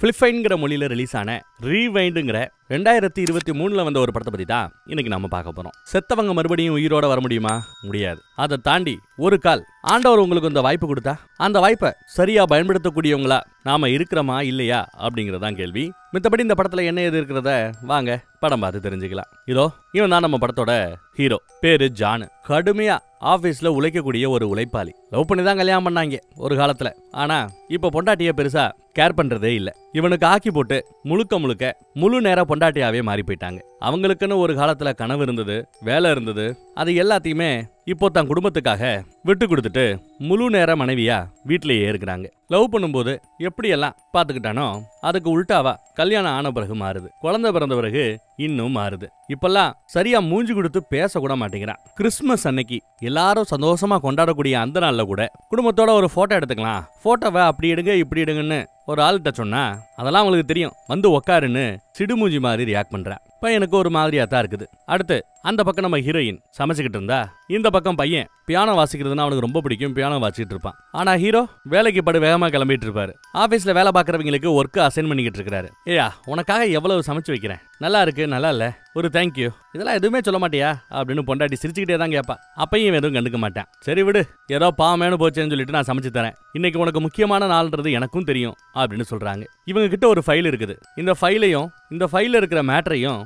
ஃபிலிப்பைன்கிற மொழியில் ரிலீஸ் ஆன ரீவைண்டுங்கிற ரெண்டாயிரத்தி இருபத்தி மூணில் வந்த ஒரு படத்தை பற்றி தான் இன்னைக்கு நம்ம பார்க்க போகிறோம் செத்தவங்க மறுபடியும் உயிரோட வர முடியுமா முடியாது அதை தாண்டி ஒரு கால் ஆண்டவர் உங்களுக்கு இந்த வாய்ப்பு கொடுத்தா அந்த வாய்ப்பை சரியா பயன்படுத்தக்கூடியவங்களா நாம இருக்கிறோமா இல்லையா அப்படிங்கறதான் கேள்வி மித்தபடி இந்த படத்துல என்ன எது இருக்கிறத வாங்க படம் பார்த்து தெரிஞ்சுக்கலாம் இதோ இவன் தான் நம்ம படத்தோட ஹீரோ பேரு ஜானு கடுமையா ஆஃபீஸில் உழைக்கக்கூடிய ஒரு உழைப்பாளி லவ் பண்ணி தான் கல்யாணம் பண்ணாங்க ஒரு காலத்தில் ஆனால் இப்போ பொண்டாட்டியை பெருசாக கேர் பண்ணுறதே இல்லை இவனுக்கு ஆக்கி போட்டு முழுக்க முழுக்க முழு நேரம் பொண்டாட்டியாவே மாறி போயிட்டாங்க அவங்களுக்குன்னு ஒரு காலத்துல கனவு இருந்தது வேலை இருந்தது அது எல்லாத்தையுமே இப்போ தன் குடும்பத்துக்காக விட்டு கொடுத்துட்டு முழு நேர மனைவியா வீட்டிலேயே இருக்கிறாங்க லவ் பண்ணும்போது எப்படியெல்லாம் பார்த்துக்கிட்டானோ அதுக்கு உள்டாவா கல்யாணம் ஆன பிறகு மாறுது குழந்தை பிறந்த பிறகு இன்னும் மாறுது இப்பெல்லாம் சரியா மூஞ்சி கொடுத்து பேச கூட மாட்டேங்கிறான் கிறிஸ்மஸ் அன்னைக்கு எல்லாரும் சந்தோஷமா கொண்டாடக்கூடிய அந்த நாள்ல கூட குடும்பத்தோட ஒரு போட்டோ எடுத்துக்கலாம் போட்டோவை அப்படி எடுங்க இப்படி எடுங்கன்னு ஒரு ஆள்கிட்ட சொன்னா அதெல்லாம் உங்களுக்கு தெரியும் வந்து உக்காருன்னு சிடுமூஞ்சி மாதிரி ரியாக்ட் பண்றேன் பையனுக்கு ஒரு மாதிரியா தான் இருக்குது அடுத்து அந்த பக்கம் நம்ம ஹீரோயின் சமைச்சுக்கிட்டு இருந்தா இந்த பக்கம் பையன் பியானோ வாசிக்கிறதுனா அவனுக்கு ரொம்ப பிடிக்கும் பியானோ வாசிக்கிட்டு இருப்பான் ஆனா ஹீரோ வேலைக்கு படு வேகமா கிளம்பிட்டு இருப்பாரு ஆபீஸ்ல வேலை பாக்குறவங்களுக்கு ஒர்க் அசைன் பண்ணிக்கிட்டு இருக்காரு ஏயா உனக்காக எவ்வளவு சமைச்சு வைக்கிறேன் நல்லா இருக்கு நல்லா இல்ல ஒரு தேங்க்யூ இதெல்லாம் எதுவுமே சொல்ல மாட்டியா அப்படின்னு பொண்டாட்டி சிரிச்சுக்கிட்டே தான் கேட்பான் அப்பையும் எதுவும் கண்டுக்க மாட்டேன் சரி விடு ஏதோ பாமேனு போச்சேன்னு சொல்லிட்டு நான் சமைச்சு தரேன் இன்னைக்கு உனக்கு முக்கியமான நாள்ன்றது எனக்கும் தெரியும் அப்படின்னு சொல்றாங்க இவங்க கிட்ட ஒரு ஃபைல் இருக்குது இந்த ஃபைலையும் இந்த ஃபைலில் இருக்கிற மேட்டரையும்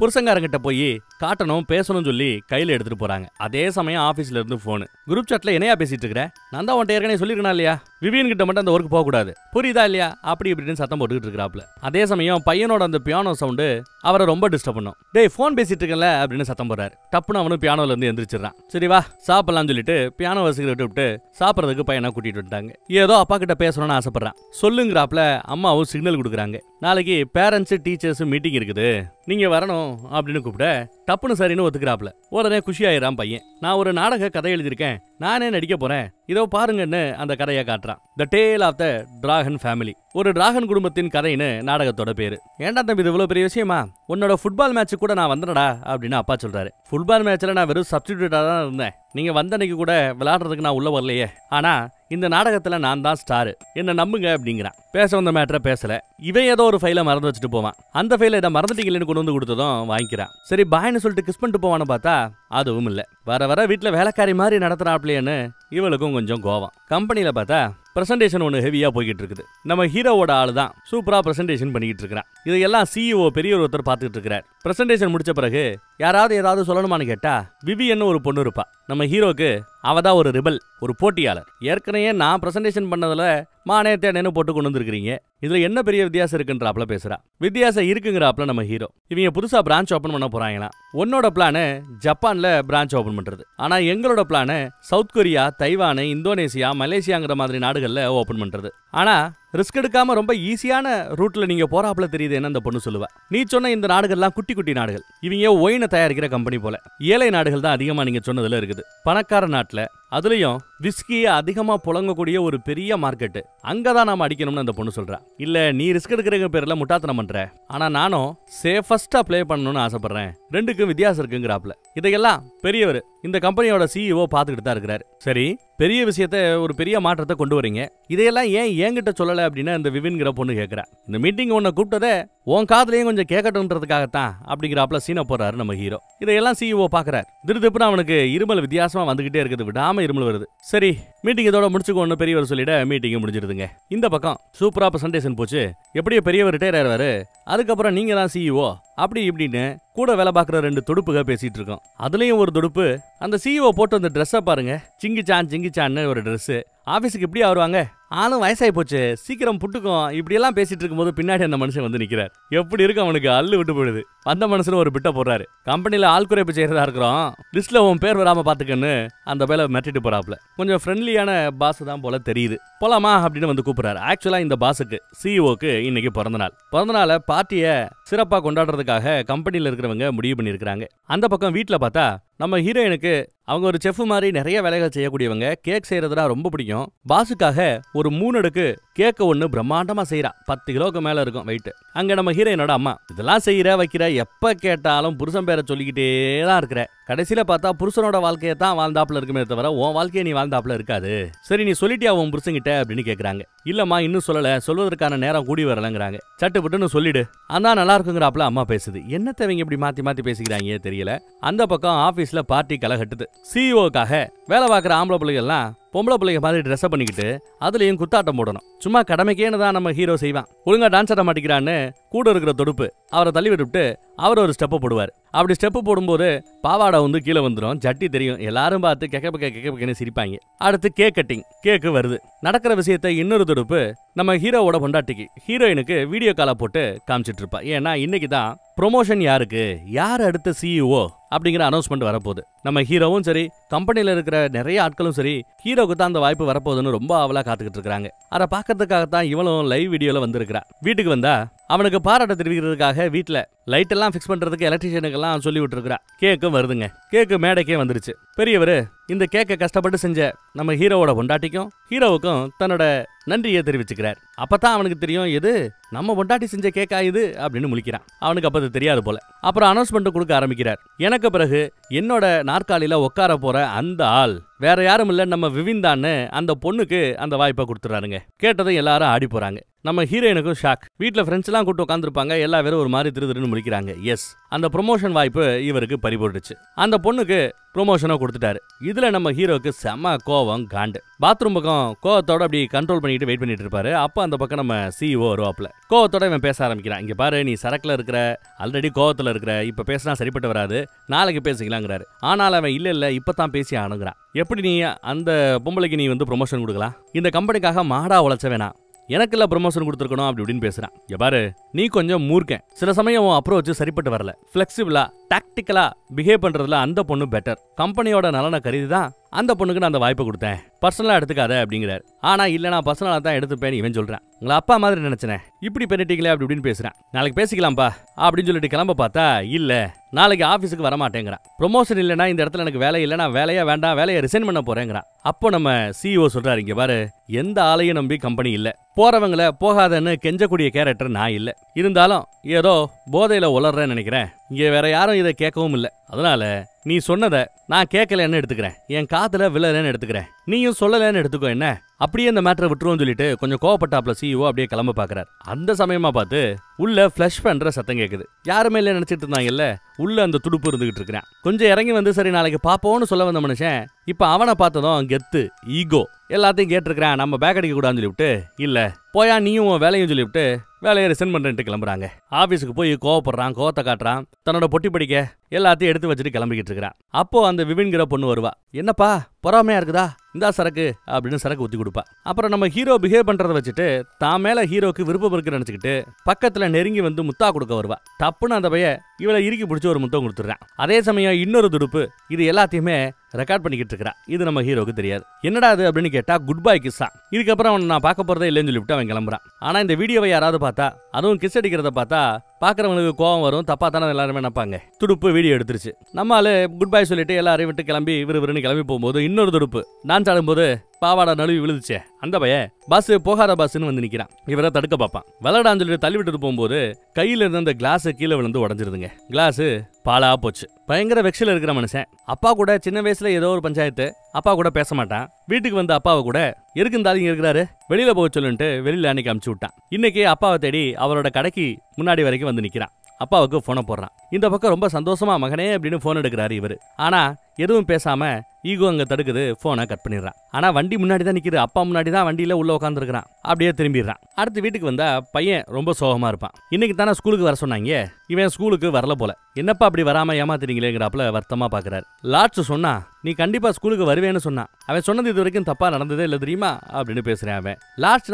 புருஷங்காரங்கிட்ட போய் காட்டணும் பேசணும் சொல்லி கையில் எடுத்துட்டு போறாங்க அதே சமயம் ஆபீஸ்ல இருந்து ஃபோனு குரூப் சாட்ல என்னையா பேசிட்டு இருக்கிறேன் நான் தான் உன்ட்ட ஏற்கனவே சொல்லியிருக்கேன் இல்லையா விவியன் கிட்ட மட்டும் அந்த ஒர்க் போகக்கூடாது புரியுதா இல்லையா அப்படி இப்படின்னு சத்தம் போட்டுக்கிட்டு இருக்கிறாப்ல அதே சமயம் பையனோட அந்த பியானோ சவுண்டு அவரை ரொம்ப டிஸ்டர்ப் பண்ணும் டேய் ஃபோன் பேசிட்டு இருக்கல அப்படின்னு சத்தம் போறாரு டப்புன்னு அவனும் பியானோல இருந்து எந்திரிச்சிடறான் சரி வா சாப்பிடலாம்னு சொல்லிட்டு பியானோ வசதி விட்டு விட்டு சாப்பிட்றதுக்கு பையனை கூட்டிட்டு வந்துட்டாங்க ஏதோ அப்பா கிட்ட பேசணும்னு ஆசைப்படுறான் சொல்லுங்கிறாப்ல அம்மாவும் சிக்னல் கொடுக்குறாங்க நாளைக்கு பேரண்ட்ஸு டீச்சர்ஸும் மீட்டிங் இருக்குது நீங்க வரணும் அப்படின்னு கூப்பிட டப்புன்னு சரின்னு ஒத்துக்கிறாப்ல உடனே குஷியாயிரான் பையன் நான் ஒரு நாடக கதை எழுதியிருக்கேன் நானே நடிக்க போறேன் இதோ பாருங்கன்னு அந்த கதையை காட்டுறான் the tale of the dragon family ஒரு டிராகன் குடும்பத்தின் கதைன்னு நாடகத்தோட பேரு ஏன்டா தம்பி இது இவ்வளோ பெரிய விஷயமா உன்னோட ஃபுட்பால் மேட்ச்சு கூட நான் வந்தனடா அப்படின்னு அப்பா சொல்றாரு ஃபுட்பால் மேட்ச்சில் நான் வெறும் சப்ஸ்டியூட்டா தான் இருந்தேன் நீங்கள் வந்த கூட விளையாடுறதுக்கு நான் உள்ளே வரலையே ஆனால் இந்த நாடகத்தில் நான் தான் ஸ்டாரு என்ன நம்புங்க அப்படிங்கிறான் பேச வந்த மேட்டரை பேசல இவன் ஏதோ ஒரு ஃபைலை மறந்து வச்சுட்டு போவான் அந்த ஃபைலை இதை மறந்துட்டீங்களேன்னு கொண்டு வந்து கொடுத்ததும் வாங்கிக்கிறான் சரி பாயின்னு சொல்லிட்டு கிஸ் பண்ணிட்டு போவான்னு பார்த்தா அதுவும் இல்லை வர வர வீட்டில் வேலைக்காரி மாதிரி நடத்துகிறாப்லேன்னு இவளுக்கும் கொஞ்சம் கோவம் கம்பெனியில் பார்த்தா ப்ரெசன்டேஷன் ஒன்று ஹெவியாக போய்கிட்டு இருக்குது நம்ம ஹீரோவோட ஆள் தான் சூப்பராக ப்ரெசன்டேஷன் பண்ணிக்கிட்டு இருக்கிறான் இதையெல்லாம் சிஇஓ e பெரிய ஒருத்தர் பார்த்துக்கிட்டு இருக்கிறார் ப்ரெசன்டேஷன் முடிச்ச பிறகு யாராவது ஏதாவது சொல்லணுமான்னு கேட்டால் விவியன்னு ஒரு பொண்ணு இருப்பா நம்ம ஹீரோக்கு அவதான் தான் ஒரு ரிபல் ஒரு போட்டியாளர் ஏற்கனவே நான் ப்ரெசன்டேஷன் பண்ணதில் மானே தேனேன்னு போட்டு கொண்டு வந்திருக்கிறீங்க இதுல என்ன பெரிய வித்தியாசம் இருக்குன்றாப்ல பேசுறா வித்தியாசம் இருக்குங்கிறாப்ல நம்ம ஹீரோ இவங்க புதுசாக பிரான்ச் ஓப்பன் பண்ண போறாங்களா உன்னோட பிளானு ஜப்பானில் பிரான்ச் ஓப்பன் பண்றது ஆனா எங்களோட plan South Korea Taiwan Indonesia மலேசியாங்கிற மாதிரி நாடுகள்ல ஓப்பன் பண்றது ஆனா ரிஸ்க் எடுக்காம ரொம்ப ஈஸியான ரூட்ல நீங்க போறாப்புல தெரியுது என்ன அந்த பொண்ணு சொல்லுவேன் நீ சொன்ன இந்த நாடுகள்லாம் குட்டி குட்டி நாடுகள் இவங்க ஒயினை தயாரிக்கிற கம்பெனி போல ஏழை நாடுகள் தான் அதிகமா நீங்க சொன்னதுல இருக்குது பணக்கார நாட்டுல அதுலயும் விஸ்கியை அதிகமா புழங்கக்கூடிய ஒரு பெரிய மார்க்கெட்டு அங்கதான் நாம அடிக்கணும்னு அந்த பொண்ணு சொல்கிறேன் இல்ல நீ ரிஸ்க் எடுக்கிற பேர்ல முட்டாத்தனம் பண்ற ஆனா நானும் சேஃபஸ்டா ப்ளே பண்ணணும்னு ஆசைப்படுறேன் ரெண்டுக்கும் வித்தியாசம் இருக்குங்கிறாப்ல இதையெல்லாம் பெரியவர் இந்த கம்பெனியோட சிஇஓ e பார்த்துக்கிட்டு தான் இருக்கிறாரு சரி பெரிய விஷயத்த ஒரு பெரிய மாற்றத்தை கொண்டு வரீங்க இதையெல்லாம் ஏன் என்கிட்ட சொல்லல அப்படின்னு அந்த விவின்கிற பொண்ணு கேட்குறேன் இந்த மீட்டிங் உன்னை கூப்பிட்டதே உன் காதலையும் கொஞ்சம் கேட்கட்டும்ன்றதுக்காகத்தான் அப்படிங்கிறாப்புல சீனை போறாரு நம்ம ஹீரோ இதையெல்லாம் சிஇஓ e பாக்குறாரு திருதுப்புன்னு அவனுக்கு இருமல் வித்தியாசமா வந்துகிட்டே இருக்குது விடாம இருமல் வருது சரி மீட்டிங் இதோட முடிச்சுக்கோன்னு பெரியவர் சொல்லிட மீட்டிங் முடிஞ்சிருதுங்க இந்த பக்கம் சூப்பரா பிரசன்டேஷன் போச்சு எப்படியோ பெரியவர் ரிட்டையர் ஆயிடுவாரு அதுக்கப்புறம் நீங்க தான் சிஇஓ அப்படி இப்படின்னு கூட வேலை பார்க்குற ரெண்டு துடுப்புக பேசிட்டு இருக்கோம் அதுலயும் ஒரு துடுப்பு அந்த சிஇஓ e போட்டு அந்த ட்ரெஸ்ஸை பாருங்க சிங்கிச்சான் சிங்கிச்சான்னு ஒரு ட்ரெஸ்ஸு ஆஃபீஸுக்கு இப்படி வருவாங்க ஆளும் வயசாகி போச்சு சீக்கிரம் புட்டுக்கும் இப்படியெல்லாம் பேசிட்டு இருக்கும்போது பின்னாடி அந்த மனுஷன் வந்து நிற்கிறார் எப்படி இருக்கு அவனுக்கு அள்ளு விட்டு போயிடுது அந்த மனுஷன் ஒரு பிட்ட போடுறாரு கம்பெனியில் ஆள் குறைப்பு செய்கிறதா இருக்கிறோம் லிஸ்ட்டில் உன் பேர் வராமல் பார்த்துக்கன்னு அந்த வேலை மிரட்டிட்டு போறாப்புல கொஞ்சம் ஃப்ரெண்ட்லியான பாஸ் தான் போல தெரியுது போலாமா அப்படின்னு வந்து கூப்பிட்றாரு ஆக்சுவலாக இந்த பாஸுக்கு சிஇஓக்கு e இன்னைக்கு பிறந்தநாள் பிறந்தநாள் பார்ட்டியை சிறப்பாக கொண்டாடுறதுக்கு பண்ணுறதுக்காக கம்பெனியில் இருக்கிறவங்க முடிவு பண்ணியிருக்கிறாங்க அந்த பக்கம் வீட்டில் பார்த்தா நம்ம ஹீரோயினுக்கு அவங்க ஒரு செஃப் மாதிரி நிறைய வேலைகள் செய்யக்கூடியவங்க கேக் செய்யறதுனா ரொம்ப பிடிக்கும் பாசுக்காக ஒரு மூணு அடுக்கு கேக்கை ஒன்று பிரம்மாண்டமாக செய்கிறா பத்து கிலோவுக்கு மேலே இருக்கும் வெயிட்டு அங்கே நம்ம ஹீரோயினோட அம்மா இதெல்லாம் செய்கிற வைக்கிற எப்போ கேட்டாலும் புருஷன் பேரை சொல்லிக்கிட்டே தான் இருக்கிற கடைசியில் பார்த்தா புருஷனோட வாழ்க்கையை தான் வாழ்ந்தாப்புல இருக்குமே தவிர உன் வாழ்க்கையை நீ வாழ்ந்தாப்புல இருக்காது சரி நீ சொல்லிட்டியா உன் புருஷங்கிட்ட அப்படின்னு கேட்குறாங்க இல்லைம்மா இன்னும் சொல்லலை சொல்வதற்கான நேரம் கூடி வரலங்கிறாங்க சட்டு புட்டுன்னு சொல்லிடு அதான் நல்லா இருக்குங்கிறாப்புல அம்மா பேசுது என்னத்தை இப்படி மாற்றி மாற்றி பேசிக்கிறாங்க தெரியல அந்த பக்கம் ஆஃபீஸ் ஆபீஸ்ல பார்ட்டி கலகட்டுது சிஇஓக்காக e வேலை பார்க்குற ஆம்பளை பிள்ளைகள்லாம் பொம்பளை பிள்ளைங்க மாதிரி ட்ரெஸ்ஸை பண்ணிக்கிட்டு அதுலேயும் குத்தாட்டம் போடணும் சும்மா கடமைக்கேன்னு தான் நம்ம ஹீரோ செய்வான் ஒழுங்காக டான்ஸ் ஆட மாட்டேங்கிறான்னு கூட இருக்கிற தொடுப்பு அவரை தள்ளி விட்டுவிட்டு அவர் ஒரு ஸ்டெப்பை போடுவார் அப்படி ஸ்டெப்பு போடும்போது பாவாடை வந்து கீழே வந்துடும் ஜட்டி தெரியும் எல்லாரும் பார்த்து கெக்கப்பக்க கெக்கப்பக்கன்னு சிரிப்பாங்க அடுத்து கேக் கட்டிங் கேக்கு வருது நடக்கிற விஷயத்தை இன்னொரு தொடுப்பு நம்ம ஹீரோவோட பொண்டாட்டிக்கு ஹீரோயினுக்கு வீடியோ காலை போட்டு காமிச்சிட்டு இருப்பா ஏன்னா இன்னைக்கு தான் ப்ரொமோஷன் யாருக்கு யார் அடுத்த சிஇஓ அப்படிங்கிற அனௌன்ஸ்மெண்ட் வரப்போகுது நம்ம ஹீரோவும் சரி கம்பெனியில் இருக்கிற நிறைய ஆட்களும் சரி ஹீரோ ஹீரோக்கு தான் அந்த வாய்ப்பு வரப்போகுதுன்னு ரொம்ப ஆவலாக காத்துக்கிட்டு இருக்காங்க அதை பார்க்கறதுக்காக தான் இவளும் லைவ் வீடியோவில் வந்திருக்கிறா வீட்டுக்கு வந்தா அவனுக்கு பாராட்ட தெரிவிக்கிறதுக்காக வீட்டில் லைட் எல்லாம் ஃபிக்ஸ் பண்ணுறதுக்கு எலக்ட்ரிஷியனுக்கெல்லாம் சொல்லி விட்டுருக்கிறா கேக்கும் வருதுங்க கேக்கு மேடைக்கே வந்துருச்சு பெரியவர் இந்த கேக்கை கஷ்டப்பட்டு செஞ்ச நம்ம ஹீரோவோட பொண்டாட்டிக்கும் ஹீரோவுக்கும் தன்னோட நன்றியை தெரிவிச்சுக்கிறார் அப்பதான் அவனுக்கு தெரியும் எது நம்ம பொண்டாட்டி செஞ்ச கேக்கா இது அப்படின்னு முழிக்கிறான் அவனுக்கு அப்ப தெரியாது போல அப்புறம் அனௌன்ஸ்மெண்ட் கொடுக்க ஆரம்பிக்கிறார் எனக்கு பிறகு என்னோட நாற்காலியில உட்கார போற அந்த ஆள் வேற யாரும் இல்லை நம்ம விவிந்தான்னு அந்த பொண்ணுக்கு அந்த வாய்ப்பை கொடுத்துறாருங்க கேட்டதும் எல்லாரும் ஆடி போறாங்க நம்ம ஹீரோயினுக்கும் ஷாக் வீட்டில் ஃப்ரெண்ட்ஸ்லாம் கூட்டு உட்காந்துருப்பாங்க எல்லா பேரும் ஒரு மாதிரி திருதிருன்னு முடிக்கிறாங்க எஸ் அந்த ப்ரொமோஷன் வாய்ப்பு இவருக்கு பறிபோட்டுச்சு அந்த பொண்ணுக்கு ப்ரொமோஷனை கொடுத்துட்டாரு இதில் நம்ம ஹீரோவுக்கு செம கோவம் காண்டு பாத்ரூம் பக்கம் கோவத்தோட அப்படி கண்ட்ரோல் பண்ணிட்டு வெயிட் பண்ணிட்டு இருப்பாரு அப்போ அந்த பக்கம் நம்ம சிஇஓ e வருவாப்பில் கோவத்தோட இவன் பேச ஆரம்பிக்கிறான் இங்கே பாரு நீ சரக்கில் இருக்கிற ஆல்ரெடி கோவத்தில் இருக்கிற இப்போ பேசினா சரிப்பட்டு வராது நாளைக்கு பேசிக்கலாங்கிறாரு ஆனால் அவன் இல்லை இல்லை இப்போ தான் பேசி அணுகிறான் எப்படி நீ அந்த பொம்பளைக்கு நீ வந்து ப்ரொமோஷன் கொடுக்கலாம் இந்த கம்பெனிக்காக மாடா உழைச்ச வேணாம் எனக்கு எல்லாம் ப்ரமோஷன் கொடுத்துருக்கணும் அப்படி இப்படின்னு பேசுகிறேன் எவ்வாறு நீ கொஞ்சம் மூர்க்கேன் சில சமயம் உன் அப்ரோச் சரிப்பட்டு வரல ஃப்ளெக்சிபிளா டாக்டிக்கலா பிஹேவ் பண்ணுறதுல அந்த பொண்ணு பெட்டர் கம்பெனியோட நலனை கருதி தான் அந்த பொண்ணுக்கு நான் அந்த வாய்ப்பை கொடுத்தேன் பர்சனலாக எடுத்துக்காத அப்படிங்கிறார் ஆனால் இல்லை நான் பர்சனலாக தான் எடுத்துப்பேன் இவன் சொல்கிறேன் உங்களை அப்பா மாதிரி நினச்சினேன் இப்படி பண்ணிட்டீங்களே அப்படி இப்படின்னு பேசுகிறேன் நாளைக்கு பேசிக்கலாம்ப்பா அப்படின்னு சொல்லிட்டு கிளம்ப பார்த்தா இல்லை நாளைக்கு ஆஃபீஸுக்கு வரமாட்டேங்கிறான் ப்ரொமோஷன் இல்லைனா இந்த இடத்துல எனக்கு வேலை இல்லை நான் வேலையாக வேண்டாம் வேலையை ரிசைன் பண்ண போகிறேங்கிறான் அப்போ நம்ம சிஇஓ e சொல்கிறாரு இங்கே பாரு எந்த ஆலையும் நம்பி கம்பெனி இல்லை போகிறவங்கள போகாதன்னு கெஞ்சக்கூடிய கேரக்டர் நான் இல்லை இருந்தாலும் ஏதோ போதையில் உளர்றேன்னு நினைக்கிறேன் இங்கே வேற யாரும் இதை கேட்கவும் இல்லை அதனால நீ சொன்னதை நான் கேட்கலன்னு எடுத்துக்கிறேன் என் காத்துல விழலன்னு எடுத்துக்கிறேன் நீயும் சொல்லலன்னு எடுத்துக்கோ என்ன அப்படியே இந்த மேட்டரை விட்டுருவோம் சொல்லிட்டு கொஞ்சம் கோவப்பட்டாப்ல சிஇஓ e அப்படியே கிளம்ப பாக்குறாரு அந்த சமயமா பார்த்து உள்ள ஃப்ளஷ் பண்ற சத்தம் கேட்குது யாருமே இல்லை நினைச்சிட்டு இருந்தாங்கல்ல உள்ள அந்த துடுப்பு இருந்துகிட்டு இருக்கிறேன் கொஞ்சம் இறங்கி வந்து சரி நாளைக்கு பாப்போம்னு சொல்ல வந்த மனுஷன் இப்ப அவனை பார்த்ததும் கெத்து ஈகோ எல்லாத்தையும் கேட்டிருக்கிறேன் நம்ம பேக் அடிக்க கூடாதுன்னு சொல்லிவிட்டு இல்ல போயா நீயும் வேலையும் சொல்லிவிட்டு வேலையை ரிசன் பண்ணிட்டு கிளம்புறாங்க ஆஃபீஸுக்கு போய் கோவப்படுறான் கோவத்தை காட்டுறான் தன்னோட பொட்டி படிக்க எல்லாத்தையும் எடுத்து வச்சுட்டு கிளம்பிக்கிட்டு இருக்கிறான் அப்போ அந்த விவின்கிற பொண்ணு வருவா என்னப்பா பொறாமையா இருக்குதா இந்தா சரக்கு அப்படின்னு சரக்கு ஊற்றி கொடுப்பா அப்புறம் நம்ம ஹீரோ பிஹேவ் பண்றதை வச்சுட்டு தான் மேலே ஹீரோக்கு விருப்பம் இருக்குன்னு நினச்சிக்கிட்டு பக்கத்தில் நெருங்கி வந்து முத்தா கொடுக்க வருவா தப்புன்னு அந்த பைய இவளை இறுக்கி பிடிச்சி ஒரு முத்தம் கொடுத்துருக்கான் அதே சமயம் இன்னொரு துடுப்பு இது எல்லாத்தையுமே ரெக்கார்ட் பண்ணிக்கிட்டு இருக்கிறா இது நம்ம ஹீரோக்கு தெரியாது என்னடா அது அப்படின்னு கேட்டா குட் பை தான் இதுக்கப்புறம் அவன் நான் பார்க்க போறதே இல்லைன்னு சொல்லிவிட்டு அவன் கிளம்புறான் ஆனா இந்த வீடியோவை யாராவது பார்த்தா அதுவும் கிஸ் அடிக்கிறத பார்த்தா பார்க்குறவங்களுக்கு கோவம் வரும் தப்பாக தானே எல்லாருமே நினைப்பாங்க துடுப்பு வீடியோ எடுத்துருச்சு நம்மளால குட் பை சொல்லிட்டு எல்லாரையும் விட்டு கிளம்பி விறுவிறுன்னு கிளம்பி போகும்போது இன்னொரு துடுப்பு நான் சாடும்போது பாவாடா நழுவி விழுந்துச்சே அந்த பையன் பாஸ் போகாத பஸ்ன்னு வந்து நிக்கிறான் இவரை தடுக்க பார்ப்பான் விளையாடான்னு சொல்லிட்டு தள்ளி விட்டுட்டு போகும்போது கையில இருந்த அந்த கிளாஸ் கீழே விழுந்து உடஞ்சிருதுங்க கிளாஸ் பாலா போச்சு பயங்கர வெக்ஸில் இருக்கிற மனுஷன் அப்பா கூட சின்ன வயசுல ஏதோ ஒரு பஞ்சாயத்து அப்பா கூட பேச மாட்டான் வீட்டுக்கு வந்த அப்பாவை கூட இருக்குந்தாலும் இருக்கிறாரு வெளியில போக சொல்லுன்ட்டு வெளியில அன்னைக்கு அமுச்சு விட்டான் இன்னைக்கு அப்பாவை தேடி அவரோட கடைக்கு முன்னாடி வரைக்கும் வந்து நிக்கிறான் அப்பாவுக்கு போனை போடுறான் இந்த பக்கம் ரொம்ப சந்தோஷமா மகனே அப்படின்னு போன் எடுக்கிறாரு இவர் ஆனா எதுவும் பேசாம ஈகோ அங்க தடுக்குது போனை கட் பண்ணிடுறான் ஆனா வண்டி முன்னாடி தான் நிக்குது அப்பா முன்னாடி தான் வண்டியில உள்ள உட்காந்துருக்கான் அப்படியே திரும்பிடுறான் அடுத்து வீட்டுக்கு வந்தா பையன் ரொம்ப சோகமா இருப்பான் இன்னைக்கு தானே ஸ்கூலுக்கு வர சொன்னாங்க இவன் ஸ்கூலுக்கு வரல போல என்னப்பா அப்படி வராம ஏமாத்துறீங்களேங்கிறாப்புல வருத்தமா பாக்குறாரு லாட்ஸ் சொன்னா நீ கண்டிப்பா ஸ்கூலுக்கு வருவேன்னு சொன்னான் அவன் சொன்னது இது வரைக்கும் தப்பா நடந்ததே இல்ல தெரியுமா அப்படின்னு பேசுறேன் அவன்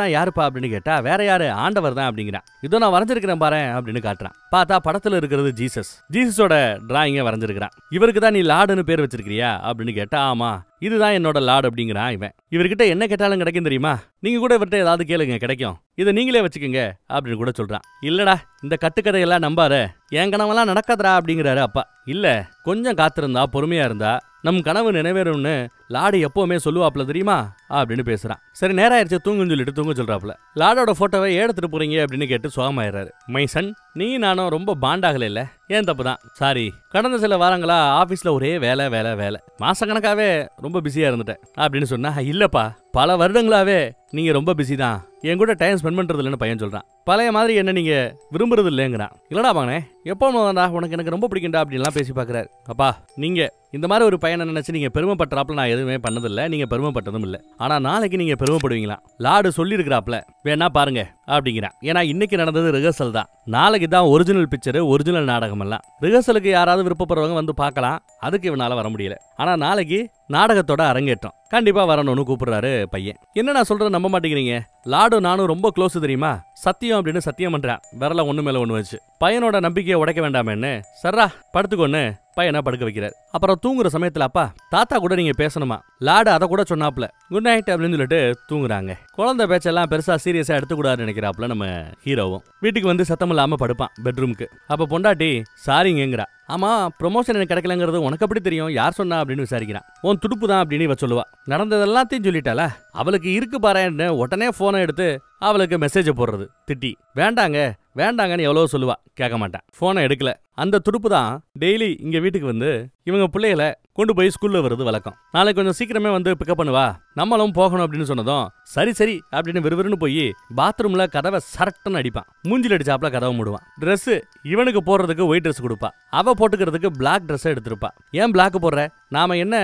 நான் யாருப்பா அப்படின்னு கேட்டா வேற யாரு ஆண்டவர் தான் அப்படிங்கிறான் இதோ நான் வரைஞ்சிருக்கிறேன் பாரு அப்படின்னு காட்டுறான் பார்த்தா படத்துல இருக்கிறது ஜீசஸ் ஜீசஸோட டிராயிங்கை வரைஞ்சிருக்கிறான் இவருக்கு தான் நீ லார்டுன்னு பேர் வச்சிருக்கிறியா அப்படின்னு கேட்டா ஆமா இதுதான் என்னோட லார்டு அப்படிங்கிறான் இவன் இவர்கிட்ட என்ன கேட்டாலும் கிடைக்கும் தெரியுமா நீங்க கூட இவர்கிட்ட ஏதாவது கேளுங்க கிடைக்கும் இதை நீங்களே வச்சுக்கோங்க அப்படின்னு கூட சொல்றான் இல்லடா இந்த கட்டுக்கதையெல்லாம் நம்பாரு என் கனவெல்லாம் நடக்காதரா அப்படிங்கிறாரு அப்பா இல்ல கொஞ்சம் காத்திருந்தா பொறுமையா இருந்தா நம் கனவு நினைவேறும்னு லாடு எப்பவுமே சொல்லுவாப்ல தெரியுமா அப்படின்னு பேசுறான் சரி நேரம் ஆயிடுச்சு தூங்குன்னு சொல்லிட்டு தூங்க சொல்றாப்ல லாடோட போட்டோவை எடுத்துட்டு போறீங்க அப்படின்னு கேட்டு சோகமாயிடுறாரு மைசன் நீ நானும் ரொம்ப பாண்டாகல இல்ல ஏன் தப்பு தான் சாரி கடந்த சில வாரங்களா ஆஃபீஸில் ஒரே வேலை வேலை வேலை மாதக்கணக்காகவே ரொம்ப பிஸியாக இருந்துட்டேன் அப்படின்னு சொன்னா இல்லைப்பா பல வருடங்களாகவே நீங்க ரொம்ப பிஸி தான் என் கூட டைம் ஸ்பெண்ட் பண்றது இல்லைன்னு பையன் சொல்றான் பழைய மாதிரி என்ன நீங்க விரும்புறது இல்லைங்கிறான் இல்லடா பாங்கண்ணே எப்போ தான்டா உனக்கு எனக்கு ரொம்ப பிடிக்கும்டா அப்படின்லாம் பேசி பாக்குறாரு அப்பா நீங்க இந்த மாதிரி ஒரு பையனை நினைச்சு நீங்க பெருமைப்பட்டாப்ல நான் எதுவுமே பண்ணதில்லை நீங்க பெருமைப்பட்டதும் இல்லை ஆனா நாளைக்கு நீங்க பெருமைப்படுவீங்களா லாடு சொல்லியிருக்கிறாப்ல வேணா பாருங்க அப்படிங்கிறான் ஏன்னா இன்னைக்கு நடந்தது ரிஹர்சல் தான் நாளைக்கு தான் ஒரிஜினல் பிக்சரு ஒரிஜினல் நாடகம் எல்லாம் ரிஹர்சலுக்கு யாராவது விருப்பப்படுறவங்க வந்து பார்க்கலாம் அதுக்கு இவனால வர முடியல ஆனா நாளைக்கு நாடகத்தோட அரங்கேற்றம் கண்டிப்பா வரணும்னு கூப்பிடுறாரு பையன் என்ன நான் சொல்றத நம்ப மாட்டேங்கிறீங்க லாடு நானும் ரொம்ப க்ளோஸ் தெரியுமா சத்தியம் அப்படின்னு சத்தியம் பண்றேன் விரல ஒண்ணு மேல ஒண்ணு வச்சு பையனோட நம்பிக்கையை உடைக்க வேண்டாமேன்னு சர்ரா படுத்துக்கொன்னு பையனை படுக்க வைக்கிறார் அப்புறம் தூங்குற சமயத்துல அப்பா தாத்தா கூட நீங்க பேசணுமா லாடு அதை கூட சொன்னாப்ல குட் நைட் அப்படின்னு சொல்லிட்டு தூங்குறாங்க குழந்தை பேச்செல்லாம் பெருசா சீரியஸா எடுத்துக்கூடாதுன்னு நினைக்கிறாப்ல நம்ம ஹீரோவும் வீட்டுக்கு வந்து சத்தம் இல்லாம படுப்பான் பெட்ரூம்க்கு அப்ப பொண்டாட்டி சாரிங்கிறா ஆமாம் ப்ரொமோஷன் எனக்கு கிடைக்கலங்கிறது உனக்கு எப்படி தெரியும் யார் சொன்னா அப்படின்னு விசாரிக்கிறான் உன் துடுப்பு தான் அப்படின்னு இவ சொல்லுவா நடந்தது எல்லாத்தையும் சொல்லிட்டால அவளுக்கு இருக்கு பாறேன்னு உடனே ஃபோனை எடுத்து அவளுக்கு மெசேஜை போடுறது திட்டி வேண்டாங்க வேண்டாங்கன்னு எவ்வளோ சொல்லுவா கேட்க மாட்டேன் ஃபோனை எடுக்கல அந்த துடுப்பு தான் டெய்லி இங்கே வீட்டுக்கு வந்து இவங்க பிள்ளைகளை கொண்டு போய் ஸ்கூலில் வருது வழக்கம் நாளைக்கு கொஞ்சம் சீக்கிரமே வந்து பிக்கப் பண்ணுவா நம்மளும் போகணும் அப்படின்னு சொன்னதும் சரி சரி அப்படின்னு விறுவிறுன்னு போய் பாத்ரூம்ல கதவை சரட்டுன்னு அடிப்பான் மூஞ்சில் அடிச்சாப்ல கதவை மூடுவான் ட்ரெஸ் இவனுக்கு போடுறதுக்கு ஒயிட் ட்ரெஸ் கொடுப்பா அவ போட்டுக்கிறதுக்கு பிளாக் ட்ரெஸ் எடுத்திருப்பா ஏன் பிளாக் போடுற நாம என்ன